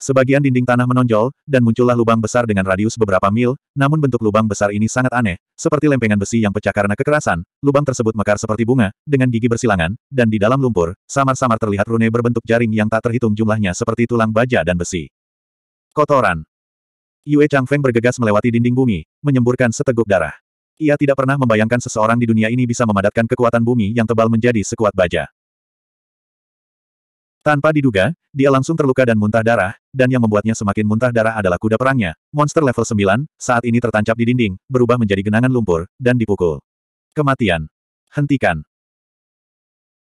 Sebagian dinding tanah menonjol, dan muncullah lubang besar dengan radius beberapa mil, namun bentuk lubang besar ini sangat aneh, seperti lempengan besi yang pecah karena kekerasan, lubang tersebut mekar seperti bunga, dengan gigi bersilangan, dan di dalam lumpur, samar-samar terlihat rune berbentuk jaring yang tak terhitung jumlahnya seperti tulang baja dan besi. Kotoran Yue Changfeng bergegas melewati dinding bumi, menyemburkan seteguk darah. Ia tidak pernah membayangkan seseorang di dunia ini bisa memadatkan kekuatan bumi yang tebal menjadi sekuat baja. Tanpa diduga, dia langsung terluka dan muntah darah, dan yang membuatnya semakin muntah darah adalah kuda perangnya. Monster level 9, saat ini tertancap di dinding, berubah menjadi genangan lumpur, dan dipukul. Kematian. Hentikan.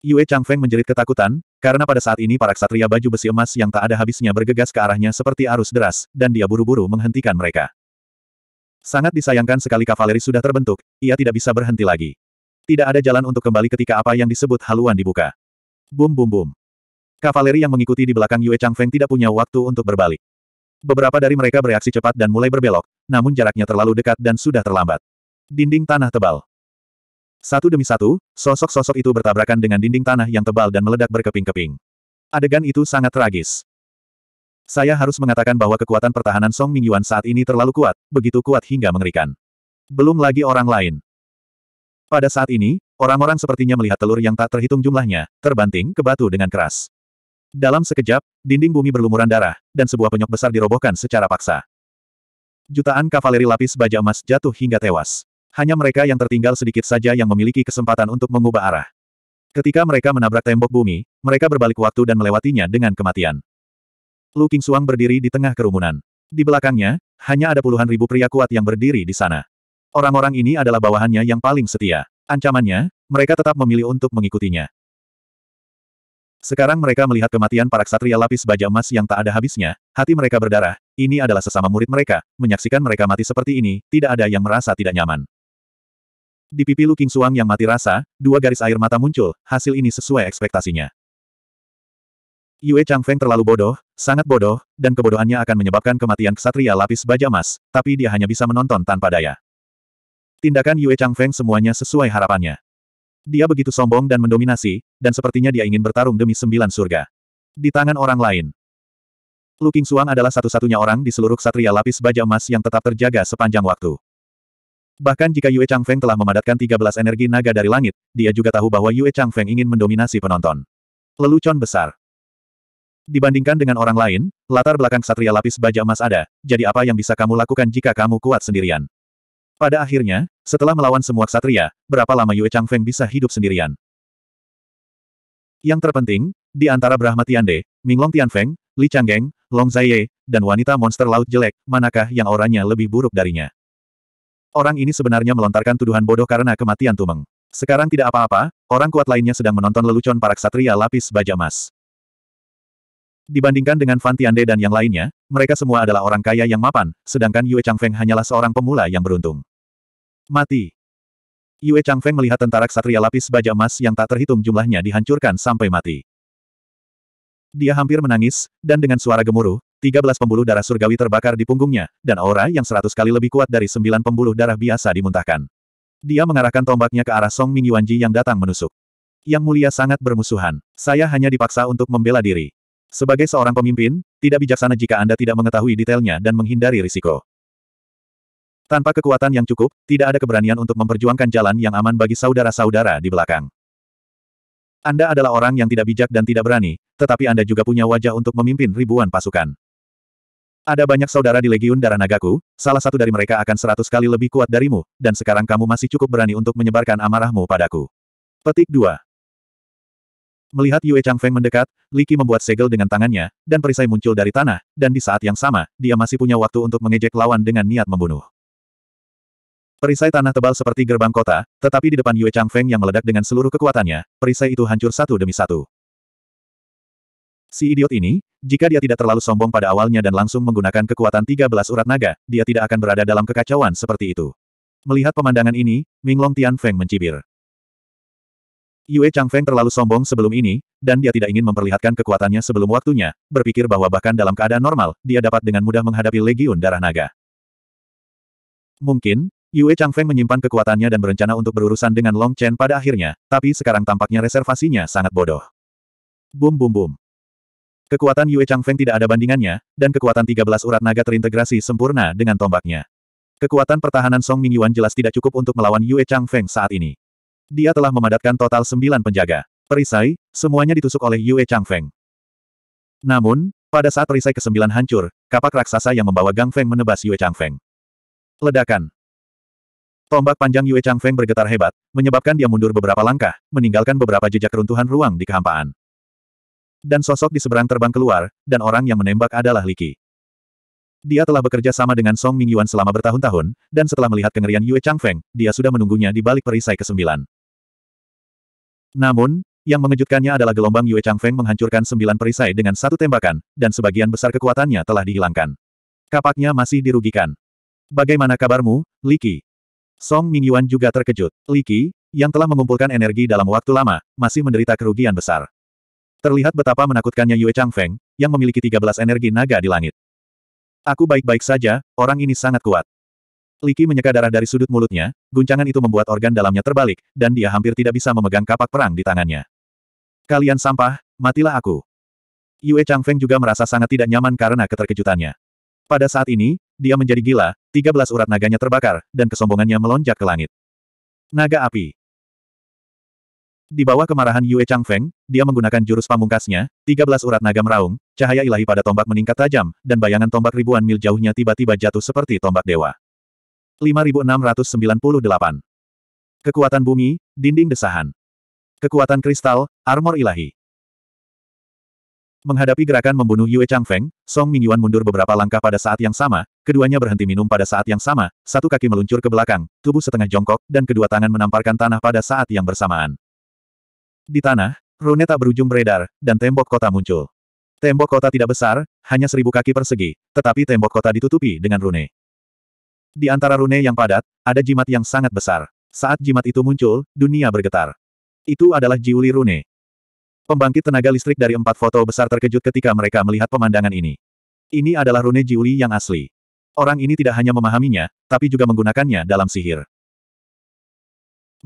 Yue Changfeng menjerit ketakutan, karena pada saat ini para ksatria baju besi emas yang tak ada habisnya bergegas ke arahnya seperti arus deras, dan dia buru-buru menghentikan mereka. Sangat disayangkan sekali kavaleri sudah terbentuk, ia tidak bisa berhenti lagi. Tidak ada jalan untuk kembali ketika apa yang disebut haluan dibuka. Bum bum bum. Kavaleri yang mengikuti di belakang Yue Changfeng tidak punya waktu untuk berbalik. Beberapa dari mereka bereaksi cepat dan mulai berbelok, namun jaraknya terlalu dekat dan sudah terlambat. Dinding tanah tebal. Satu demi satu, sosok-sosok itu bertabrakan dengan dinding tanah yang tebal dan meledak berkeping-keping. Adegan itu sangat tragis. Saya harus mengatakan bahwa kekuatan pertahanan Song Mingyuan saat ini terlalu kuat, begitu kuat hingga mengerikan. Belum lagi orang lain. Pada saat ini, orang-orang sepertinya melihat telur yang tak terhitung jumlahnya, terbanting ke batu dengan keras. Dalam sekejap, dinding bumi berlumuran darah, dan sebuah penyok besar dirobohkan secara paksa. Jutaan kavaleri lapis baja emas jatuh hingga tewas. Hanya mereka yang tertinggal sedikit saja yang memiliki kesempatan untuk mengubah arah. Ketika mereka menabrak tembok bumi, mereka berbalik waktu dan melewatinya dengan kematian. Lu Suang berdiri di tengah kerumunan. Di belakangnya, hanya ada puluhan ribu pria kuat yang berdiri di sana. Orang-orang ini adalah bawahannya yang paling setia. Ancamannya, mereka tetap memilih untuk mengikutinya. Sekarang mereka melihat kematian para ksatria lapis baja emas yang tak ada habisnya, hati mereka berdarah, ini adalah sesama murid mereka, menyaksikan mereka mati seperti ini, tidak ada yang merasa tidak nyaman. Di pipi Lu King Suang yang mati rasa, dua garis air mata muncul, hasil ini sesuai ekspektasinya. Yue Chang Feng terlalu bodoh, sangat bodoh, dan kebodohannya akan menyebabkan kematian ksatria lapis baja emas, tapi dia hanya bisa menonton tanpa daya. Tindakan Yue Chang Feng semuanya sesuai harapannya. Dia begitu sombong dan mendominasi, dan sepertinya dia ingin bertarung demi sembilan surga. Di tangan orang lain. Lu Qingxuang adalah satu-satunya orang di seluruh ksatria lapis baja emas yang tetap terjaga sepanjang waktu. Bahkan jika Yue Chang Feng telah memadatkan 13 energi naga dari langit, dia juga tahu bahwa Yue Chang Feng ingin mendominasi penonton. Lelucon besar. Dibandingkan dengan orang lain, latar belakang ksatria lapis baja emas ada, jadi apa yang bisa kamu lakukan jika kamu kuat sendirian? Pada akhirnya, setelah melawan semua ksatria, berapa lama Yue Changfeng bisa hidup sendirian? Yang terpenting, di antara Brahma Tiande, Minglong Tianfeng, Li Changgeng, Long Zaiye, dan wanita monster laut jelek, manakah yang orangnya lebih buruk darinya? Orang ini sebenarnya melontarkan tuduhan bodoh karena kematian Tumeng. Sekarang tidak apa-apa, orang kuat lainnya sedang menonton lelucon para ksatria lapis baja emas. Dibandingkan dengan Fan Tiande dan yang lainnya, mereka semua adalah orang kaya yang mapan, sedangkan Yue Changfeng hanyalah seorang pemula yang beruntung. Mati. Yue Changfeng melihat tentara ksatria lapis baja emas yang tak terhitung jumlahnya dihancurkan sampai mati. Dia hampir menangis, dan dengan suara gemuruh, 13 pembuluh darah surgawi terbakar di punggungnya, dan aura yang 100 kali lebih kuat dari 9 pembuluh darah biasa dimuntahkan. Dia mengarahkan tombaknya ke arah Song Ming Yuanji yang datang menusuk. Yang mulia sangat bermusuhan. Saya hanya dipaksa untuk membela diri. Sebagai seorang pemimpin, tidak bijaksana jika Anda tidak mengetahui detailnya dan menghindari risiko. Tanpa kekuatan yang cukup, tidak ada keberanian untuk memperjuangkan jalan yang aman bagi saudara-saudara di belakang. Anda adalah orang yang tidak bijak dan tidak berani, tetapi Anda juga punya wajah untuk memimpin ribuan pasukan. Ada banyak saudara di Legiun Darah Nagaku, salah satu dari mereka akan seratus kali lebih kuat darimu, dan sekarang kamu masih cukup berani untuk menyebarkan amarahmu padaku. Petik 2 Melihat Yue Changfeng mendekat, Li Qi membuat segel dengan tangannya, dan perisai muncul dari tanah, dan di saat yang sama, dia masih punya waktu untuk mengejek lawan dengan niat membunuh. Perisai tanah tebal seperti gerbang kota, tetapi di depan Yue Chang Feng yang meledak dengan seluruh kekuatannya, perisai itu hancur satu demi satu. Si idiot ini, jika dia tidak terlalu sombong pada awalnya dan langsung menggunakan kekuatan 13 urat naga, dia tidak akan berada dalam kekacauan seperti itu. Melihat pemandangan ini, Minglong Feng mencibir. Yue Chang Feng terlalu sombong sebelum ini, dan dia tidak ingin memperlihatkan kekuatannya sebelum waktunya, berpikir bahwa bahkan dalam keadaan normal, dia dapat dengan mudah menghadapi legiun darah naga. Mungkin, Yue Changfeng menyimpan kekuatannya dan berencana untuk berurusan dengan Long Chen pada akhirnya, tapi sekarang tampaknya reservasinya sangat bodoh. Bum bum bum. Kekuatan Yue Changfeng tidak ada bandingannya, dan kekuatan 13 urat naga terintegrasi sempurna dengan tombaknya. Kekuatan pertahanan Song Mingyuan jelas tidak cukup untuk melawan Yue Changfeng saat ini. Dia telah memadatkan total sembilan penjaga. Perisai, semuanya ditusuk oleh Yue Changfeng. Namun, pada saat perisai kesembilan hancur, kapak raksasa yang membawa Gang Feng menebas Yue Changfeng. Ledakan. Tombak panjang Yue Chang Feng bergetar hebat, menyebabkan dia mundur beberapa langkah, meninggalkan beberapa jejak keruntuhan ruang di kehampaan. Dan sosok di seberang terbang keluar, dan orang yang menembak adalah Li Qi. Dia telah bekerja sama dengan Song Mingyuan selama bertahun-tahun, dan setelah melihat kengerian Yue Chang Feng, dia sudah menunggunya di balik perisai ke kesembilan. Namun, yang mengejutkannya adalah gelombang Yue Chang Feng menghancurkan sembilan perisai dengan satu tembakan, dan sebagian besar kekuatannya telah dihilangkan. Kapaknya masih dirugikan. Bagaimana kabarmu, Li Qi? Song Mingyuan juga terkejut. Li Qi yang telah mengumpulkan energi dalam waktu lama, masih menderita kerugian besar. Terlihat betapa menakutkannya Yue Chang Feng, yang memiliki 13 energi naga di langit. Aku baik-baik saja, orang ini sangat kuat. Li Qi menyeka darah dari sudut mulutnya, guncangan itu membuat organ dalamnya terbalik, dan dia hampir tidak bisa memegang kapak perang di tangannya. Kalian sampah, matilah aku. Yue Chang Feng juga merasa sangat tidak nyaman karena keterkejutannya. Pada saat ini, dia menjadi gila, Tiga belas urat naganya terbakar, dan kesombongannya melonjak ke langit. Naga api. Di bawah kemarahan Yue Chang Feng, dia menggunakan jurus pamungkasnya, tiga belas urat naga meraung, cahaya ilahi pada tombak meningkat tajam, dan bayangan tombak ribuan mil jauhnya tiba-tiba jatuh seperti tombak dewa. 5698. Kekuatan bumi, dinding desahan. Kekuatan kristal, armor ilahi. Menghadapi gerakan membunuh Yue Changfeng, Song Mingyuan mundur beberapa langkah pada saat yang sama, keduanya berhenti minum pada saat yang sama, satu kaki meluncur ke belakang, tubuh setengah jongkok, dan kedua tangan menamparkan tanah pada saat yang bersamaan. Di tanah, rune tak berujung beredar, dan tembok kota muncul. Tembok kota tidak besar, hanya seribu kaki persegi, tetapi tembok kota ditutupi dengan rune. Di antara rune yang padat, ada jimat yang sangat besar. Saat jimat itu muncul, dunia bergetar. Itu adalah Jiuli Rune, Pembangkit tenaga listrik dari empat foto besar terkejut ketika mereka melihat pemandangan ini. Ini adalah rune Jiuli yang asli. Orang ini tidak hanya memahaminya, tapi juga menggunakannya dalam sihir.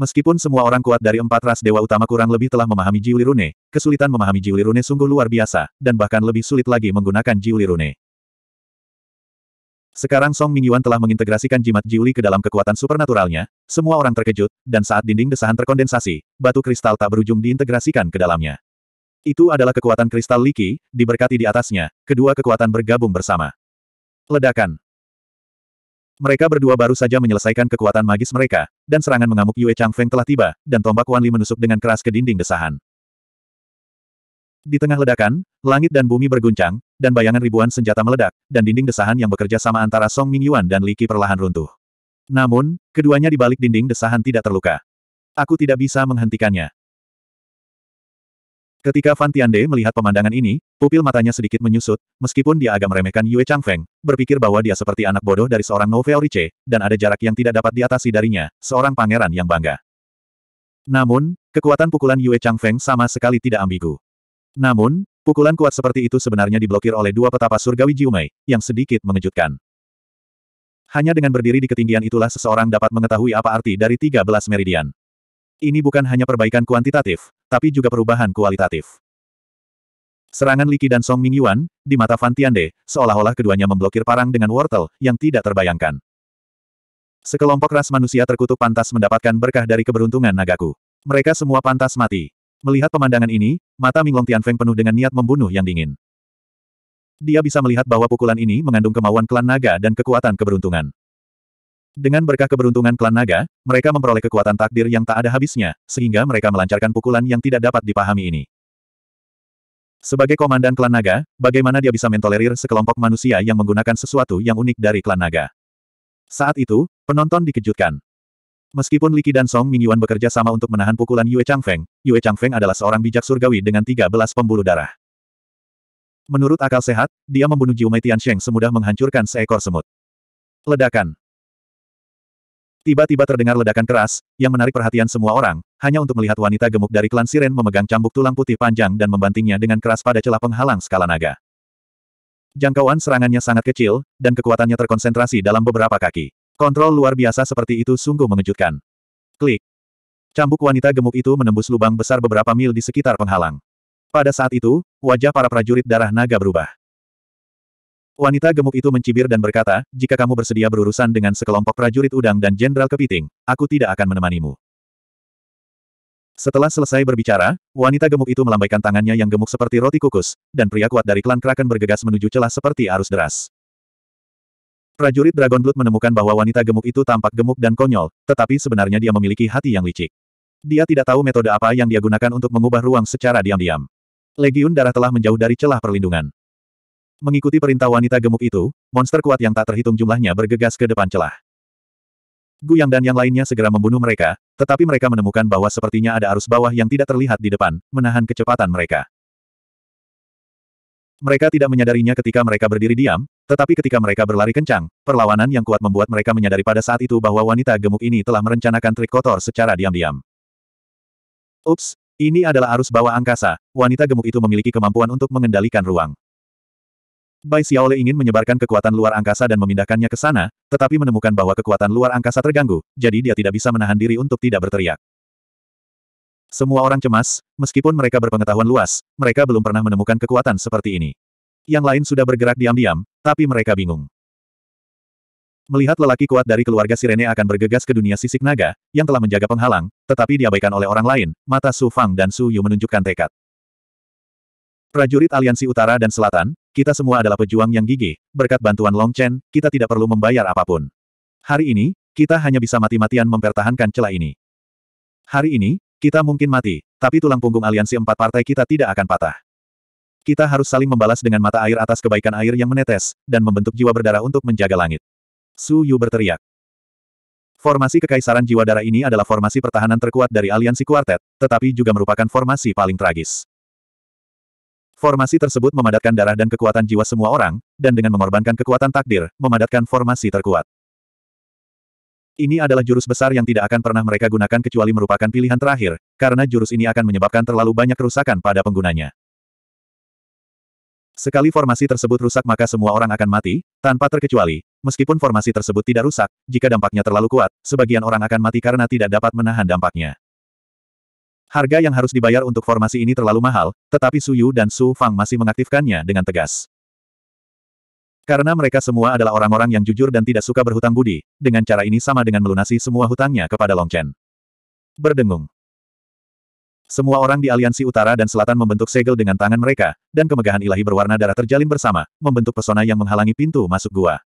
Meskipun semua orang kuat dari empat ras dewa utama kurang lebih telah memahami Jiuli Rune, kesulitan memahami Jiuli Rune sungguh luar biasa, dan bahkan lebih sulit lagi menggunakan Jiuli Rune. Sekarang Song Mingyuan telah mengintegrasikan jimat Jiuli ke dalam kekuatan supernaturalnya, semua orang terkejut, dan saat dinding desahan terkondensasi, batu kristal tak berujung diintegrasikan ke dalamnya. Itu adalah kekuatan kristal Liki, diberkati di atasnya, kedua kekuatan bergabung bersama. Ledakan. Mereka berdua baru saja menyelesaikan kekuatan magis mereka, dan serangan mengamuk Yue Chang Feng telah tiba, dan tombak Wan Li menusuk dengan keras ke dinding desahan. Di tengah ledakan, langit dan bumi berguncang, dan bayangan ribuan senjata meledak, dan dinding desahan yang bekerja sama antara Song Ming Yuan dan Liki perlahan runtuh. Namun, keduanya di balik dinding desahan tidak terluka. Aku tidak bisa menghentikannya. Ketika Fan Tiande melihat pemandangan ini, pupil matanya sedikit menyusut, meskipun dia agak meremehkan Yue Changfeng, berpikir bahwa dia seperti anak bodoh dari seorang novel Rice, dan ada jarak yang tidak dapat diatasi darinya, seorang pangeran yang bangga. Namun, kekuatan pukulan Yue Changfeng sama sekali tidak ambigu. Namun, pukulan kuat seperti itu sebenarnya diblokir oleh dua petapa surgawi Jiumei, yang sedikit mengejutkan. Hanya dengan berdiri di ketinggian itulah seseorang dapat mengetahui apa arti dari 13 meridian. Ini bukan hanya perbaikan kuantitatif, tapi juga perubahan kualitatif. Serangan Liki dan Song Mingyuan di mata Fan Tiande, seolah-olah keduanya memblokir parang dengan wortel, yang tidak terbayangkan. Sekelompok ras manusia terkutuk pantas mendapatkan berkah dari keberuntungan nagaku. Mereka semua pantas mati. Melihat pemandangan ini, mata Minglong Tianfeng penuh dengan niat membunuh yang dingin. Dia bisa melihat bahwa pukulan ini mengandung kemauan klan naga dan kekuatan keberuntungan. Dengan berkah keberuntungan klan naga, mereka memperoleh kekuatan takdir yang tak ada habisnya, sehingga mereka melancarkan pukulan yang tidak dapat dipahami ini. Sebagai komandan klan naga, bagaimana dia bisa mentolerir sekelompok manusia yang menggunakan sesuatu yang unik dari klan naga? Saat itu, penonton dikejutkan. Meskipun Liki dan Song Mingyuan bekerja sama untuk menahan pukulan Yue Changfeng, Yue Changfeng adalah seorang bijak surgawi dengan 13 pembuluh darah. Menurut akal sehat, dia membunuh Jiu Tian Tiansheng semudah menghancurkan seekor semut. Ledakan. Tiba-tiba terdengar ledakan keras, yang menarik perhatian semua orang, hanya untuk melihat wanita gemuk dari klan Siren memegang cambuk tulang putih panjang dan membantingnya dengan keras pada celah penghalang skala naga. Jangkauan serangannya sangat kecil, dan kekuatannya terkonsentrasi dalam beberapa kaki. Kontrol luar biasa seperti itu sungguh mengejutkan. Klik. Cambuk wanita gemuk itu menembus lubang besar beberapa mil di sekitar penghalang. Pada saat itu, wajah para prajurit darah naga berubah. Wanita gemuk itu mencibir dan berkata, jika kamu bersedia berurusan dengan sekelompok prajurit udang dan jenderal kepiting, aku tidak akan menemanimu. Setelah selesai berbicara, wanita gemuk itu melambaikan tangannya yang gemuk seperti roti kukus, dan pria kuat dari klan Kraken bergegas menuju celah seperti arus deras. Prajurit Dragon Blood menemukan bahwa wanita gemuk itu tampak gemuk dan konyol, tetapi sebenarnya dia memiliki hati yang licik. Dia tidak tahu metode apa yang dia gunakan untuk mengubah ruang secara diam-diam. Legiun darah telah menjauh dari celah perlindungan. Mengikuti perintah wanita gemuk itu, monster kuat yang tak terhitung jumlahnya bergegas ke depan celah. Guyang dan yang lainnya segera membunuh mereka, tetapi mereka menemukan bahwa sepertinya ada arus bawah yang tidak terlihat di depan, menahan kecepatan mereka. Mereka tidak menyadarinya ketika mereka berdiri diam, tetapi ketika mereka berlari kencang, perlawanan yang kuat membuat mereka menyadari pada saat itu bahwa wanita gemuk ini telah merencanakan trik kotor secara diam-diam. Ups, ini adalah arus bawah angkasa, wanita gemuk itu memiliki kemampuan untuk mengendalikan ruang. Bai Xiaole ingin menyebarkan kekuatan luar angkasa dan memindahkannya ke sana, tetapi menemukan bahwa kekuatan luar angkasa terganggu, jadi dia tidak bisa menahan diri untuk tidak berteriak. Semua orang cemas, meskipun mereka berpengetahuan luas, mereka belum pernah menemukan kekuatan seperti ini. Yang lain sudah bergerak diam-diam, tapi mereka bingung. Melihat lelaki kuat dari keluarga Sirene akan bergegas ke dunia sisik naga, yang telah menjaga penghalang, tetapi diabaikan oleh orang lain, mata Su Fang dan Su Yu menunjukkan tekad. Prajurit aliansi utara dan selatan, kita semua adalah pejuang yang gigih, berkat bantuan Long Chen, kita tidak perlu membayar apapun. Hari ini, kita hanya bisa mati-matian mempertahankan celah ini. Hari ini, kita mungkin mati, tapi tulang punggung aliansi empat partai kita tidak akan patah. Kita harus saling membalas dengan mata air atas kebaikan air yang menetes, dan membentuk jiwa berdarah untuk menjaga langit. Su Yu berteriak. Formasi Kekaisaran Jiwa Darah ini adalah formasi pertahanan terkuat dari aliansi kuartet, tetapi juga merupakan formasi paling tragis. Formasi tersebut memadatkan darah dan kekuatan jiwa semua orang, dan dengan mengorbankan kekuatan takdir, memadatkan formasi terkuat. Ini adalah jurus besar yang tidak akan pernah mereka gunakan kecuali merupakan pilihan terakhir, karena jurus ini akan menyebabkan terlalu banyak kerusakan pada penggunanya. Sekali formasi tersebut rusak maka semua orang akan mati, tanpa terkecuali. Meskipun formasi tersebut tidak rusak, jika dampaknya terlalu kuat, sebagian orang akan mati karena tidak dapat menahan dampaknya. Harga yang harus dibayar untuk formasi ini terlalu mahal, tetapi Su Yu dan Su Fang masih mengaktifkannya dengan tegas. Karena mereka semua adalah orang-orang yang jujur dan tidak suka berhutang budi, dengan cara ini sama dengan melunasi semua hutangnya kepada Long Chen. Berdengung. Semua orang di aliansi utara dan selatan membentuk segel dengan tangan mereka, dan kemegahan ilahi berwarna darah terjalin bersama, membentuk pesona yang menghalangi pintu masuk gua.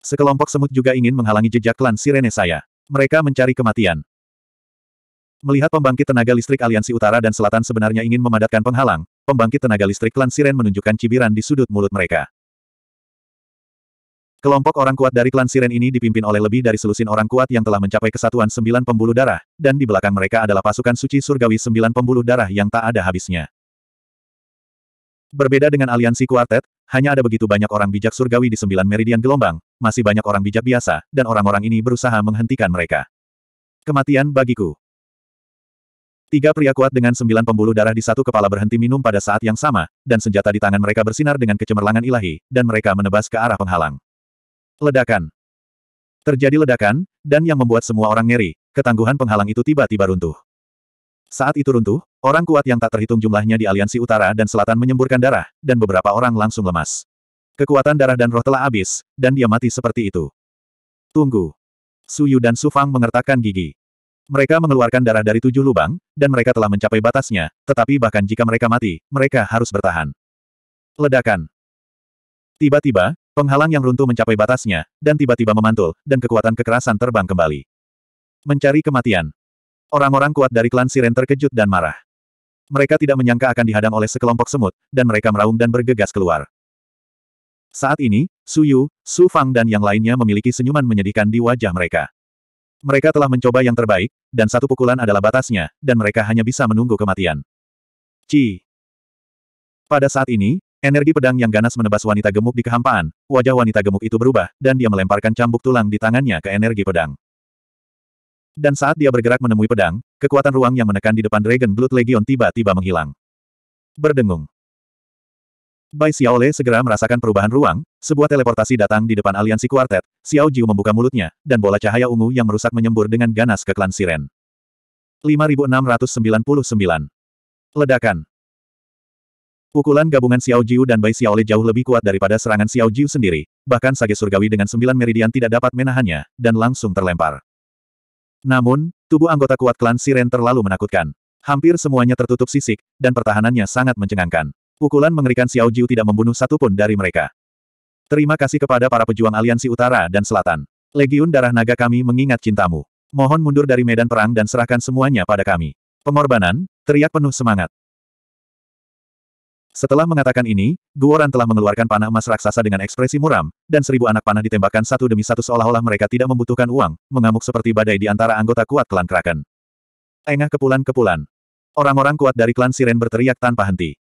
Sekelompok semut juga ingin menghalangi jejak klan sirene saya. Mereka mencari kematian. Melihat pembangkit tenaga listrik aliansi utara dan selatan sebenarnya ingin memadatkan penghalang, pembangkit tenaga listrik klan Siren menunjukkan cibiran di sudut mulut mereka. Kelompok orang kuat dari klan Siren ini dipimpin oleh lebih dari selusin orang kuat yang telah mencapai kesatuan sembilan pembuluh darah, dan di belakang mereka adalah pasukan suci surgawi sembilan pembuluh darah yang tak ada habisnya. Berbeda dengan aliansi kuartet, hanya ada begitu banyak orang bijak surgawi di sembilan meridian gelombang, masih banyak orang bijak biasa, dan orang-orang ini berusaha menghentikan mereka. Kematian bagiku. Tiga pria kuat dengan sembilan pembuluh darah di satu kepala berhenti minum pada saat yang sama, dan senjata di tangan mereka bersinar dengan kecemerlangan ilahi, dan mereka menebas ke arah penghalang. Ledakan. Terjadi ledakan, dan yang membuat semua orang ngeri, ketangguhan penghalang itu tiba-tiba runtuh. Saat itu runtuh, orang kuat yang tak terhitung jumlahnya di aliansi utara dan selatan menyemburkan darah, dan beberapa orang langsung lemas. Kekuatan darah dan roh telah habis, dan dia mati seperti itu. Tunggu. Suyu dan Sufang mengertakkan gigi. Mereka mengeluarkan darah dari tujuh lubang, dan mereka telah mencapai batasnya, tetapi bahkan jika mereka mati, mereka harus bertahan. Ledakan. Tiba-tiba, penghalang yang runtuh mencapai batasnya, dan tiba-tiba memantul, dan kekuatan kekerasan terbang kembali. Mencari kematian. Orang-orang kuat dari klan Siren terkejut dan marah. Mereka tidak menyangka akan dihadang oleh sekelompok semut, dan mereka meraung dan bergegas keluar. Saat ini, Su Yu, Su Fang dan yang lainnya memiliki senyuman menyedihkan di wajah mereka. Mereka telah mencoba yang terbaik, dan satu pukulan adalah batasnya, dan mereka hanya bisa menunggu kematian. Ci. Pada saat ini, energi pedang yang ganas menebas wanita gemuk di kehampaan, wajah wanita gemuk itu berubah, dan dia melemparkan cambuk tulang di tangannya ke energi pedang. Dan saat dia bergerak menemui pedang, kekuatan ruang yang menekan di depan Dragon Blood Legion tiba-tiba menghilang. Berdengung. Bai Xiaole segera merasakan perubahan ruang, sebuah teleportasi datang di depan aliansi kuartet, Xiao Jiu membuka mulutnya, dan bola cahaya ungu yang merusak menyembur dengan ganas ke klan Siren. 5699. Ledakan. Pukulan gabungan Xiao Jiu dan Bai Xiaole jauh lebih kuat daripada serangan Xiao Jiu sendiri, bahkan Sage Surgawi dengan sembilan meridian tidak dapat menahannya, dan langsung terlempar. Namun, tubuh anggota kuat klan Siren terlalu menakutkan. Hampir semuanya tertutup sisik, dan pertahanannya sangat mencengangkan. Pukulan mengerikan Xiao Jiu tidak membunuh satupun dari mereka. Terima kasih kepada para pejuang aliansi utara dan selatan. Legiun darah naga kami mengingat cintamu. Mohon mundur dari medan perang dan serahkan semuanya pada kami. Pengorbanan, teriak penuh semangat. Setelah mengatakan ini, Guoran telah mengeluarkan panah emas raksasa dengan ekspresi muram, dan seribu anak panah ditembakkan satu demi satu seolah-olah mereka tidak membutuhkan uang, mengamuk seperti badai di antara anggota kuat klan Kraken. Engah kepulan-kepulan. Orang-orang kuat dari klan Siren berteriak tanpa henti.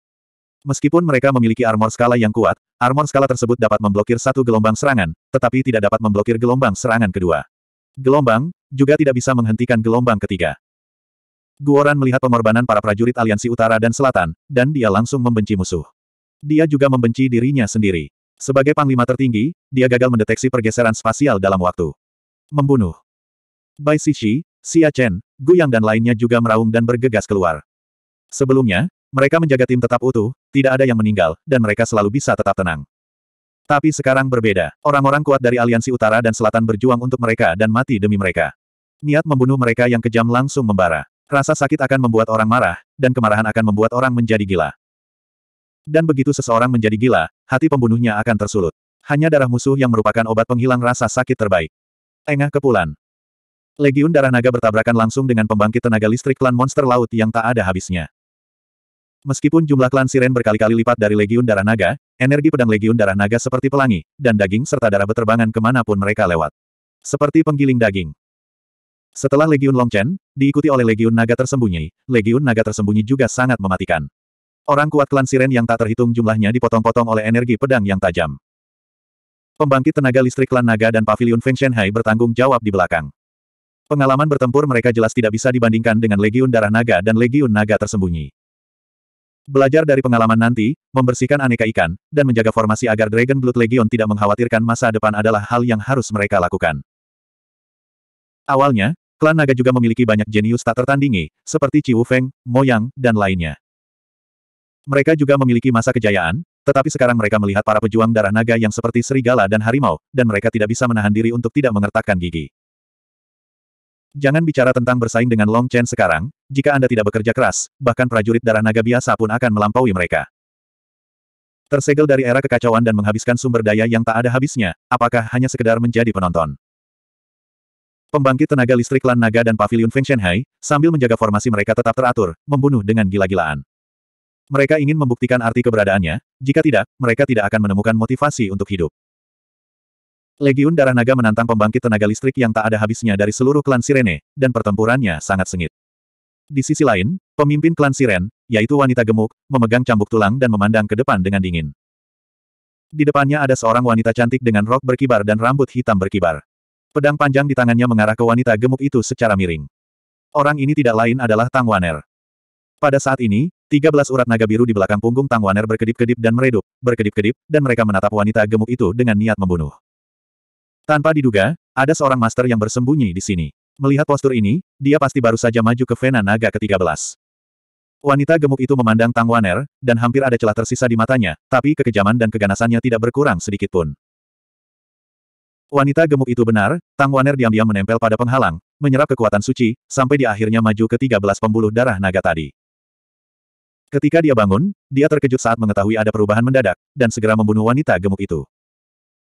Meskipun mereka memiliki armor skala yang kuat, armor skala tersebut dapat memblokir satu gelombang serangan, tetapi tidak dapat memblokir gelombang serangan kedua. Gelombang, juga tidak bisa menghentikan gelombang ketiga. Guoran melihat pengorbanan para prajurit aliansi utara dan selatan, dan dia langsung membenci musuh. Dia juga membenci dirinya sendiri. Sebagai panglima tertinggi, dia gagal mendeteksi pergeseran spasial dalam waktu. Membunuh. Bai Sishi, Xia Chen, Gu Yang, dan lainnya juga meraung dan bergegas keluar. Sebelumnya, mereka menjaga tim tetap utuh, tidak ada yang meninggal, dan mereka selalu bisa tetap tenang. Tapi sekarang berbeda. Orang-orang kuat dari aliansi utara dan selatan berjuang untuk mereka dan mati demi mereka. Niat membunuh mereka yang kejam langsung membara. Rasa sakit akan membuat orang marah, dan kemarahan akan membuat orang menjadi gila. Dan begitu seseorang menjadi gila, hati pembunuhnya akan tersulut. Hanya darah musuh yang merupakan obat penghilang rasa sakit terbaik. Tengah kepulan. Legiun darah naga bertabrakan langsung dengan pembangkit tenaga listrik klan monster laut yang tak ada habisnya. Meskipun jumlah klan Siren berkali-kali lipat dari Legiun Darah Naga, energi pedang Legiun Darah Naga seperti pelangi, dan daging serta darah beterbangan kemanapun mereka lewat. Seperti penggiling daging. Setelah Legiun Longchen, diikuti oleh Legiun Naga Tersembunyi, Legiun Naga Tersembunyi juga sangat mematikan. Orang kuat klan Siren yang tak terhitung jumlahnya dipotong-potong oleh energi pedang yang tajam. Pembangkit tenaga listrik klan Naga dan Pavilion Feng Shenhai bertanggung jawab di belakang. Pengalaman bertempur mereka jelas tidak bisa dibandingkan dengan Legiun Darah Naga dan Legiun Naga Tersembunyi. Belajar dari pengalaman nanti, membersihkan aneka ikan, dan menjaga formasi agar Dragon Blood Legion tidak mengkhawatirkan masa depan adalah hal yang harus mereka lakukan. Awalnya, klan naga juga memiliki banyak jenius tak tertandingi, seperti Ciu Feng, Moyang, dan lainnya. Mereka juga memiliki masa kejayaan, tetapi sekarang mereka melihat para pejuang darah naga yang seperti serigala dan harimau, dan mereka tidak bisa menahan diri untuk tidak mengertakkan gigi. Jangan bicara tentang bersaing dengan Long Chen sekarang, jika Anda tidak bekerja keras, bahkan prajurit darah naga biasa pun akan melampaui mereka. Tersegel dari era kekacauan dan menghabiskan sumber daya yang tak ada habisnya, apakah hanya sekedar menjadi penonton? Pembangkit tenaga listrik Lan Naga dan Pavilion Feng Shenhai, sambil menjaga formasi mereka tetap teratur, membunuh dengan gila-gilaan. Mereka ingin membuktikan arti keberadaannya, jika tidak, mereka tidak akan menemukan motivasi untuk hidup. Legiun Darah Naga menantang pembangkit tenaga listrik yang tak ada habisnya dari seluruh klan Sirene, dan pertempurannya sangat sengit. Di sisi lain, pemimpin klan Siren, yaitu wanita gemuk, memegang cambuk tulang dan memandang ke depan dengan dingin. Di depannya ada seorang wanita cantik dengan rok berkibar dan rambut hitam berkibar. Pedang panjang di tangannya mengarah ke wanita gemuk itu secara miring. Orang ini tidak lain adalah Tang Waner. Pada saat ini, 13 urat naga biru di belakang punggung Tang Waner berkedip-kedip dan meredup, berkedip-kedip, dan mereka menatap wanita gemuk itu dengan niat membunuh. Tanpa diduga, ada seorang master yang bersembunyi di sini. Melihat postur ini, dia pasti baru saja maju ke Vena Naga ke-13. Wanita gemuk itu memandang Tang Waner, dan hampir ada celah tersisa di matanya, tapi kekejaman dan keganasannya tidak berkurang sedikit pun. Wanita gemuk itu benar, Tang Waner diam-diam menempel pada penghalang, menyerap kekuatan suci, sampai di akhirnya maju ke 13 pembuluh darah naga tadi. Ketika dia bangun, dia terkejut saat mengetahui ada perubahan mendadak, dan segera membunuh wanita gemuk itu.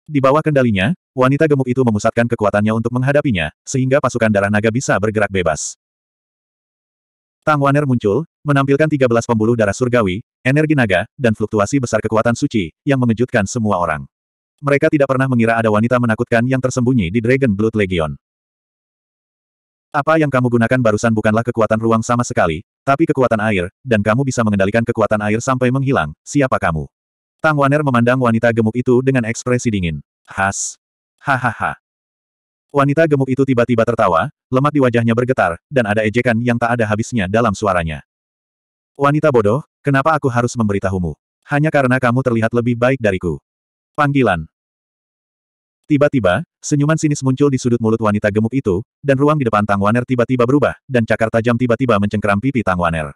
Di bawah kendalinya, wanita gemuk itu memusatkan kekuatannya untuk menghadapinya, sehingga pasukan darah naga bisa bergerak bebas. Tang Waner muncul, menampilkan 13 pembuluh darah surgawi, energi naga, dan fluktuasi besar kekuatan suci, yang mengejutkan semua orang. Mereka tidak pernah mengira ada wanita menakutkan yang tersembunyi di Dragon Blood Legion. Apa yang kamu gunakan barusan bukanlah kekuatan ruang sama sekali, tapi kekuatan air, dan kamu bisa mengendalikan kekuatan air sampai menghilang, siapa kamu? Tang Waner memandang wanita gemuk itu dengan ekspresi dingin. Has. Hahaha. Wanita gemuk itu tiba-tiba tertawa, lemak di wajahnya bergetar, dan ada ejekan yang tak ada habisnya dalam suaranya. Wanita bodoh, kenapa aku harus memberitahumu? Hanya karena kamu terlihat lebih baik dariku. Panggilan. Tiba-tiba, senyuman sinis muncul di sudut mulut wanita gemuk itu, dan ruang di depan Tang Waner tiba-tiba berubah, dan cakar tajam tiba-tiba mencengkeram pipi Tang Waner.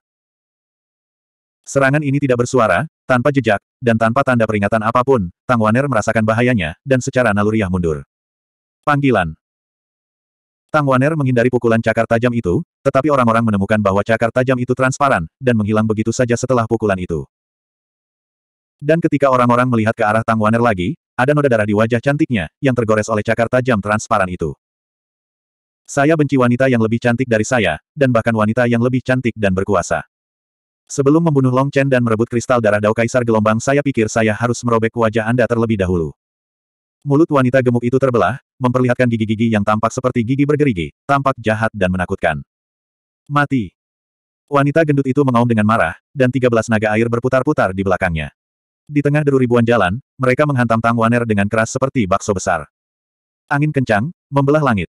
Serangan ini tidak bersuara, tanpa jejak, dan tanpa tanda peringatan apapun, Tang Waner merasakan bahayanya, dan secara naluriah mundur. Panggilan Tang Waner menghindari pukulan cakar tajam itu, tetapi orang-orang menemukan bahwa cakar tajam itu transparan, dan menghilang begitu saja setelah pukulan itu. Dan ketika orang-orang melihat ke arah Tang Waner lagi, ada noda darah di wajah cantiknya, yang tergores oleh cakar tajam transparan itu. Saya benci wanita yang lebih cantik dari saya, dan bahkan wanita yang lebih cantik dan berkuasa. Sebelum membunuh Long Chen dan merebut kristal darah Dao Kaisar Gelombang saya pikir saya harus merobek wajah Anda terlebih dahulu. Mulut wanita gemuk itu terbelah, memperlihatkan gigi-gigi yang tampak seperti gigi bergerigi, tampak jahat dan menakutkan. Mati. Wanita gendut itu mengaum dengan marah, dan 13 naga air berputar-putar di belakangnya. Di tengah deru ribuan jalan, mereka menghantam Tang Waner dengan keras seperti bakso besar. Angin kencang, membelah langit.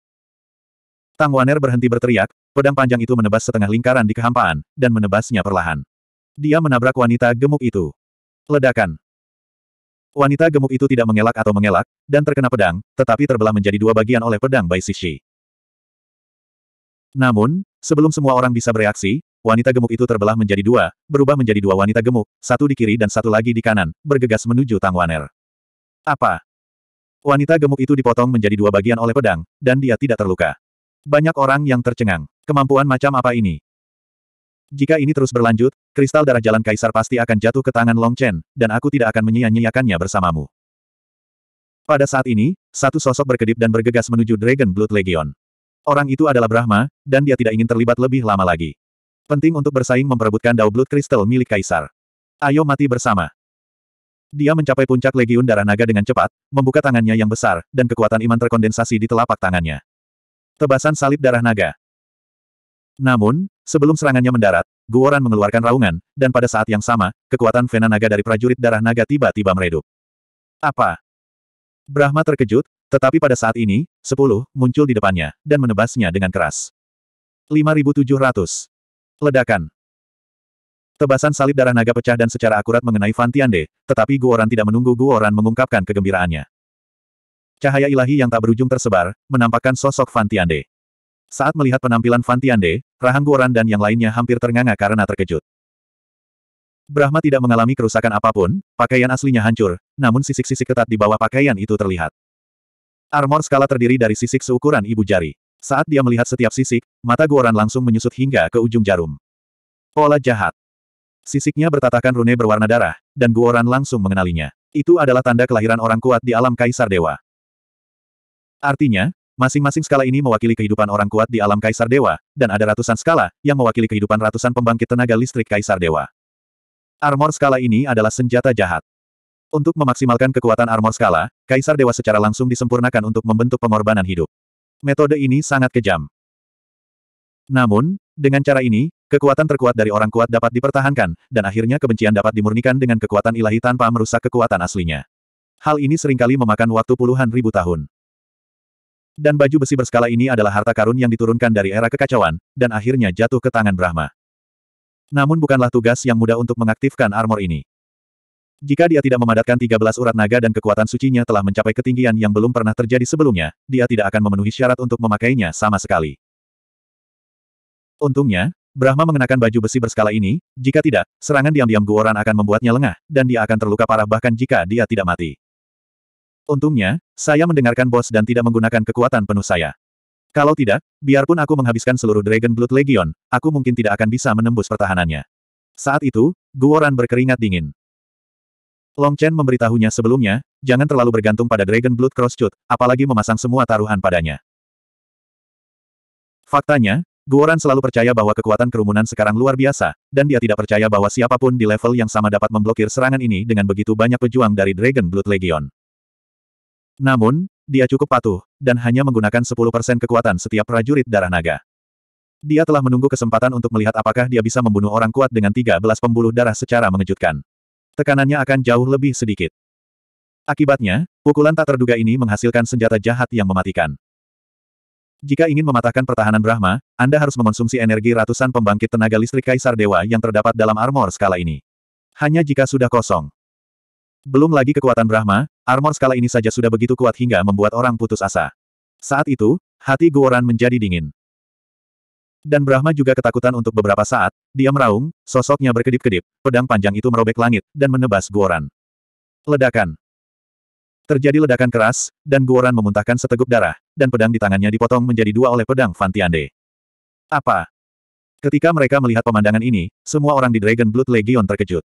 Tang Waner berhenti berteriak, Pedang panjang itu menebas setengah lingkaran di kehampaan, dan menebasnya perlahan. Dia menabrak wanita gemuk itu. Ledakan. Wanita gemuk itu tidak mengelak atau mengelak, dan terkena pedang, tetapi terbelah menjadi dua bagian oleh pedang Bai Sishi. Namun, sebelum semua orang bisa bereaksi, wanita gemuk itu terbelah menjadi dua, berubah menjadi dua wanita gemuk, satu di kiri dan satu lagi di kanan, bergegas menuju Tang Waner. Apa? Wanita gemuk itu dipotong menjadi dua bagian oleh pedang, dan dia tidak terluka. Banyak orang yang tercengang. Kemampuan macam apa ini? Jika ini terus berlanjut, kristal darah jalan kaisar pasti akan jatuh ke tangan Long Chen, dan aku tidak akan menyia-nyiakannya bersamamu. Pada saat ini, satu sosok berkedip dan bergegas menuju Dragon Blood Legion. Orang itu adalah Brahma, dan dia tidak ingin terlibat lebih lama lagi. Penting untuk bersaing memperebutkan Dao Blood Crystal milik kaisar. Ayo mati bersama. Dia mencapai puncak Legiun Darah Naga dengan cepat, membuka tangannya yang besar, dan kekuatan iman terkondensasi di telapak tangannya. Tebasan salib darah naga. Namun, sebelum serangannya mendarat, Guoran mengeluarkan raungan, dan pada saat yang sama, kekuatan Vena Naga dari prajurit darah naga tiba-tiba meredup. Apa? Brahma terkejut, tetapi pada saat ini, sepuluh muncul di depannya, dan menebasnya dengan keras. 5700. Ledakan. Tebasan salib darah naga pecah dan secara akurat mengenai Vantiande. tetapi Guoran tidak menunggu Guoran mengungkapkan kegembiraannya. Cahaya ilahi yang tak berujung tersebar, menampakkan sosok Vantiande. Saat melihat penampilan Vantiande, Rahang Guoran dan yang lainnya hampir ternganga karena terkejut. Brahma tidak mengalami kerusakan apapun, pakaian aslinya hancur, namun sisik-sisik ketat di bawah pakaian itu terlihat. Armor skala terdiri dari sisik seukuran ibu jari. Saat dia melihat setiap sisik, mata Guoran langsung menyusut hingga ke ujung jarum. Pola jahat. Sisiknya bertatakan rune berwarna darah, dan Guoran langsung mengenalinya. Itu adalah tanda kelahiran orang kuat di alam Kaisar Dewa. Artinya, Masing-masing skala ini mewakili kehidupan orang kuat di alam Kaisar Dewa, dan ada ratusan skala, yang mewakili kehidupan ratusan pembangkit tenaga listrik Kaisar Dewa. Armor skala ini adalah senjata jahat. Untuk memaksimalkan kekuatan armor skala, Kaisar Dewa secara langsung disempurnakan untuk membentuk pengorbanan hidup. Metode ini sangat kejam. Namun, dengan cara ini, kekuatan terkuat dari orang kuat dapat dipertahankan, dan akhirnya kebencian dapat dimurnikan dengan kekuatan ilahi tanpa merusak kekuatan aslinya. Hal ini seringkali memakan waktu puluhan ribu tahun dan baju besi berskala ini adalah harta karun yang diturunkan dari era kekacauan, dan akhirnya jatuh ke tangan Brahma. Namun bukanlah tugas yang mudah untuk mengaktifkan armor ini. Jika dia tidak memadatkan 13 urat naga dan kekuatan sucinya telah mencapai ketinggian yang belum pernah terjadi sebelumnya, dia tidak akan memenuhi syarat untuk memakainya sama sekali. Untungnya, Brahma mengenakan baju besi berskala ini, jika tidak, serangan diam-diam Guoran akan membuatnya lengah, dan dia akan terluka parah bahkan jika dia tidak mati. Untungnya, saya mendengarkan bos dan tidak menggunakan kekuatan penuh saya. Kalau tidak, biarpun aku menghabiskan seluruh Dragon Blood Legion, aku mungkin tidak akan bisa menembus pertahanannya. Saat itu, Guoran berkeringat dingin. Long Chen memberitahunya sebelumnya, jangan terlalu bergantung pada Dragon Blood Crosschut, apalagi memasang semua taruhan padanya. Faktanya, Guoran selalu percaya bahwa kekuatan kerumunan sekarang luar biasa, dan dia tidak percaya bahwa siapapun di level yang sama dapat memblokir serangan ini dengan begitu banyak pejuang dari Dragon Blood Legion. Namun, dia cukup patuh, dan hanya menggunakan 10% kekuatan setiap prajurit darah naga. Dia telah menunggu kesempatan untuk melihat apakah dia bisa membunuh orang kuat dengan 13 pembuluh darah secara mengejutkan. Tekanannya akan jauh lebih sedikit. Akibatnya, pukulan tak terduga ini menghasilkan senjata jahat yang mematikan. Jika ingin mematahkan pertahanan Brahma, Anda harus mengonsumsi energi ratusan pembangkit tenaga listrik Kaisar Dewa yang terdapat dalam armor skala ini. Hanya jika sudah kosong. Belum lagi kekuatan Brahma, Armor skala ini saja sudah begitu kuat hingga membuat orang putus asa. Saat itu, hati Guoran menjadi dingin. Dan Brahma juga ketakutan untuk beberapa saat, dia meraung, sosoknya berkedip-kedip, pedang panjang itu merobek langit, dan menebas Guoran. Ledakan. Terjadi ledakan keras, dan Guoran memuntahkan seteguk darah, dan pedang di tangannya dipotong menjadi dua oleh pedang Fantiande. Apa? Ketika mereka melihat pemandangan ini, semua orang di Dragon Blood Legion terkejut.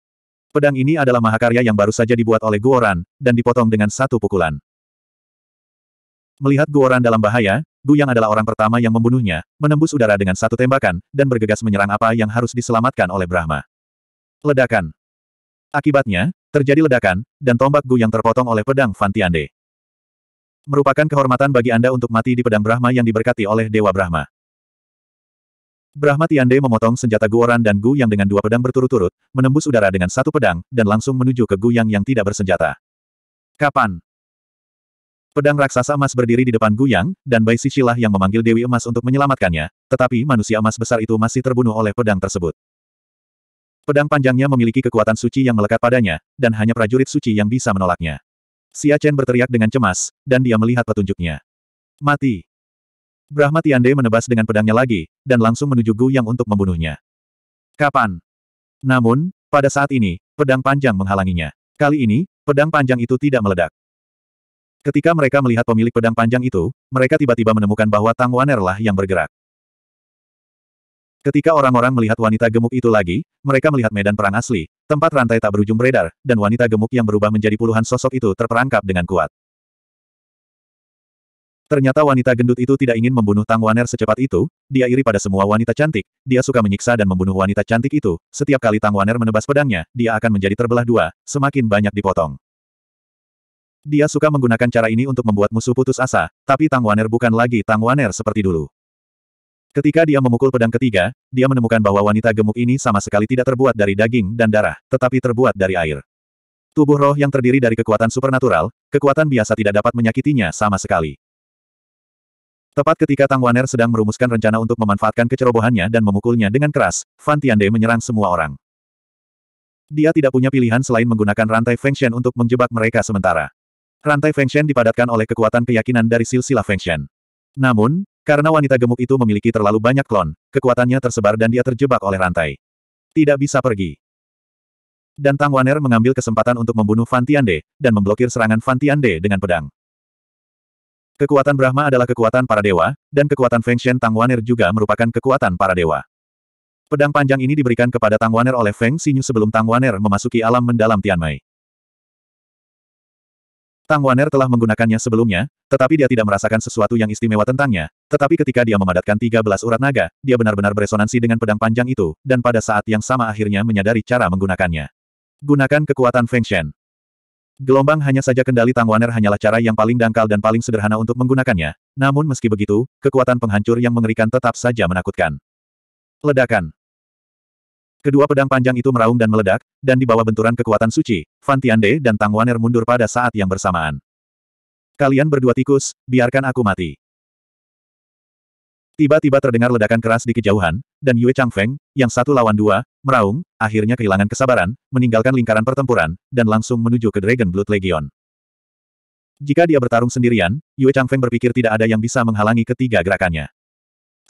Pedang ini adalah mahakarya yang baru saja dibuat oleh Guoran, dan dipotong dengan satu pukulan. Melihat Guoran dalam bahaya, Gu Yang adalah orang pertama yang membunuhnya, menembus udara dengan satu tembakan, dan bergegas menyerang apa yang harus diselamatkan oleh Brahma. Ledakan. Akibatnya, terjadi ledakan, dan tombak Gu Yang terpotong oleh pedang Fantiande. Merupakan kehormatan bagi Anda untuk mati di pedang Brahma yang diberkati oleh Dewa Brahma. Brahma Tiande memotong senjata Guoran dan Gu yang dengan dua pedang berturut-turut, menembus udara dengan satu pedang, dan langsung menuju ke Gu yang yang tidak bersenjata. Kapan? Pedang raksasa emas berdiri di depan Gu Yang, dan Bai lah yang memanggil Dewi Emas untuk menyelamatkannya, tetapi manusia emas besar itu masih terbunuh oleh pedang tersebut. Pedang panjangnya memiliki kekuatan suci yang melekat padanya, dan hanya prajurit suci yang bisa menolaknya. Xia Chen berteriak dengan cemas, dan dia melihat petunjuknya. Mati! Brahma Tiande menebas dengan pedangnya lagi, dan langsung menuju Gu Yang untuk membunuhnya. Kapan? Namun, pada saat ini, pedang panjang menghalanginya. Kali ini, pedang panjang itu tidak meledak. Ketika mereka melihat pemilik pedang panjang itu, mereka tiba-tiba menemukan bahwa Tang Waner lah yang bergerak. Ketika orang-orang melihat wanita gemuk itu lagi, mereka melihat medan perang asli, tempat rantai tak berujung beredar, dan wanita gemuk yang berubah menjadi puluhan sosok itu terperangkap dengan kuat. Ternyata wanita gendut itu tidak ingin membunuh Tang Waner secepat itu, dia iri pada semua wanita cantik, dia suka menyiksa dan membunuh wanita cantik itu, setiap kali Tang Waner menebas pedangnya, dia akan menjadi terbelah dua, semakin banyak dipotong. Dia suka menggunakan cara ini untuk membuat musuh putus asa, tapi Tang Waner bukan lagi Tang Waner seperti dulu. Ketika dia memukul pedang ketiga, dia menemukan bahwa wanita gemuk ini sama sekali tidak terbuat dari daging dan darah, tetapi terbuat dari air. Tubuh roh yang terdiri dari kekuatan supernatural, kekuatan biasa tidak dapat menyakitinya sama sekali. Tepat ketika Tang Waner sedang merumuskan rencana untuk memanfaatkan kecerobohannya dan memukulnya dengan keras, Fan Tiande menyerang semua orang. Dia tidak punya pilihan selain menggunakan rantai Feng Shen untuk menjebak mereka sementara. Rantai Feng Shen dipadatkan oleh kekuatan keyakinan dari silsilah Feng Shen. Namun, karena wanita gemuk itu memiliki terlalu banyak klon, kekuatannya tersebar dan dia terjebak oleh rantai. Tidak bisa pergi. Dan Tang Waner mengambil kesempatan untuk membunuh Fan Tiande, dan memblokir serangan Fan Tiande dengan pedang. Kekuatan Brahma adalah kekuatan para dewa, dan kekuatan Feng Shen Tang Waner juga merupakan kekuatan para dewa. Pedang panjang ini diberikan kepada Tang Waner oleh Feng Xinyu sebelum Tang Waner memasuki alam mendalam Tang Waner telah menggunakannya sebelumnya, tetapi dia tidak merasakan sesuatu yang istimewa tentangnya, tetapi ketika dia memadatkan 13 urat naga, dia benar-benar beresonansi dengan pedang panjang itu, dan pada saat yang sama akhirnya menyadari cara menggunakannya. Gunakan kekuatan Feng Shen. Gelombang hanya saja kendali Tang Waner hanyalah cara yang paling dangkal dan paling sederhana untuk menggunakannya. Namun meski begitu, kekuatan penghancur yang mengerikan tetap saja menakutkan. Ledakan. Kedua pedang panjang itu meraung dan meledak, dan di bawah benturan kekuatan suci, Fan Tiande dan Tang Waner mundur pada saat yang bersamaan. Kalian berdua tikus, biarkan aku mati. Tiba-tiba terdengar ledakan keras di kejauhan, dan Yue Changfeng, yang satu lawan dua, meraung, akhirnya kehilangan kesabaran, meninggalkan lingkaran pertempuran, dan langsung menuju ke Dragon Blood Legion. Jika dia bertarung sendirian, Yue Changfeng berpikir tidak ada yang bisa menghalangi ketiga gerakannya.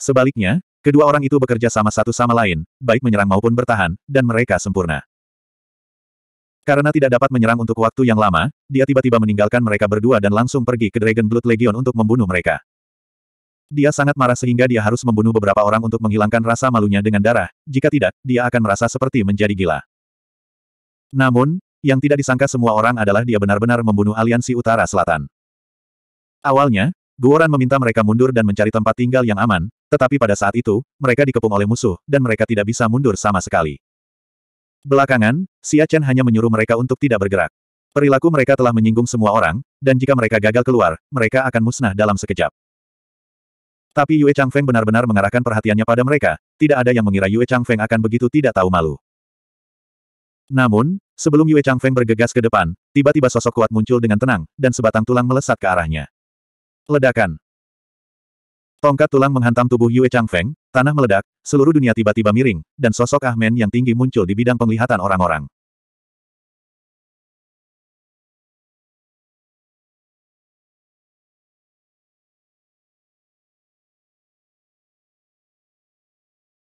Sebaliknya, kedua orang itu bekerja sama satu sama lain, baik menyerang maupun bertahan, dan mereka sempurna. Karena tidak dapat menyerang untuk waktu yang lama, dia tiba-tiba meninggalkan mereka berdua dan langsung pergi ke Dragon Blood Legion untuk membunuh mereka. Dia sangat marah sehingga dia harus membunuh beberapa orang untuk menghilangkan rasa malunya dengan darah, jika tidak, dia akan merasa seperti menjadi gila. Namun, yang tidak disangka semua orang adalah dia benar-benar membunuh aliansi utara selatan. Awalnya, Guoran meminta mereka mundur dan mencari tempat tinggal yang aman, tetapi pada saat itu, mereka dikepung oleh musuh, dan mereka tidak bisa mundur sama sekali. Belakangan, Xia Chen hanya menyuruh mereka untuk tidak bergerak. Perilaku mereka telah menyinggung semua orang, dan jika mereka gagal keluar, mereka akan musnah dalam sekejap. Tapi Yue Chang Feng benar-benar mengarahkan perhatiannya pada mereka, tidak ada yang mengira Yue Chang Feng akan begitu tidak tahu malu. Namun, sebelum Yue Chang Feng bergegas ke depan, tiba-tiba sosok kuat muncul dengan tenang, dan sebatang tulang melesat ke arahnya. Ledakan. Tongkat tulang menghantam tubuh Yue Chang Feng, tanah meledak, seluruh dunia tiba-tiba miring, dan sosok Ahmen yang tinggi muncul di bidang penglihatan orang-orang.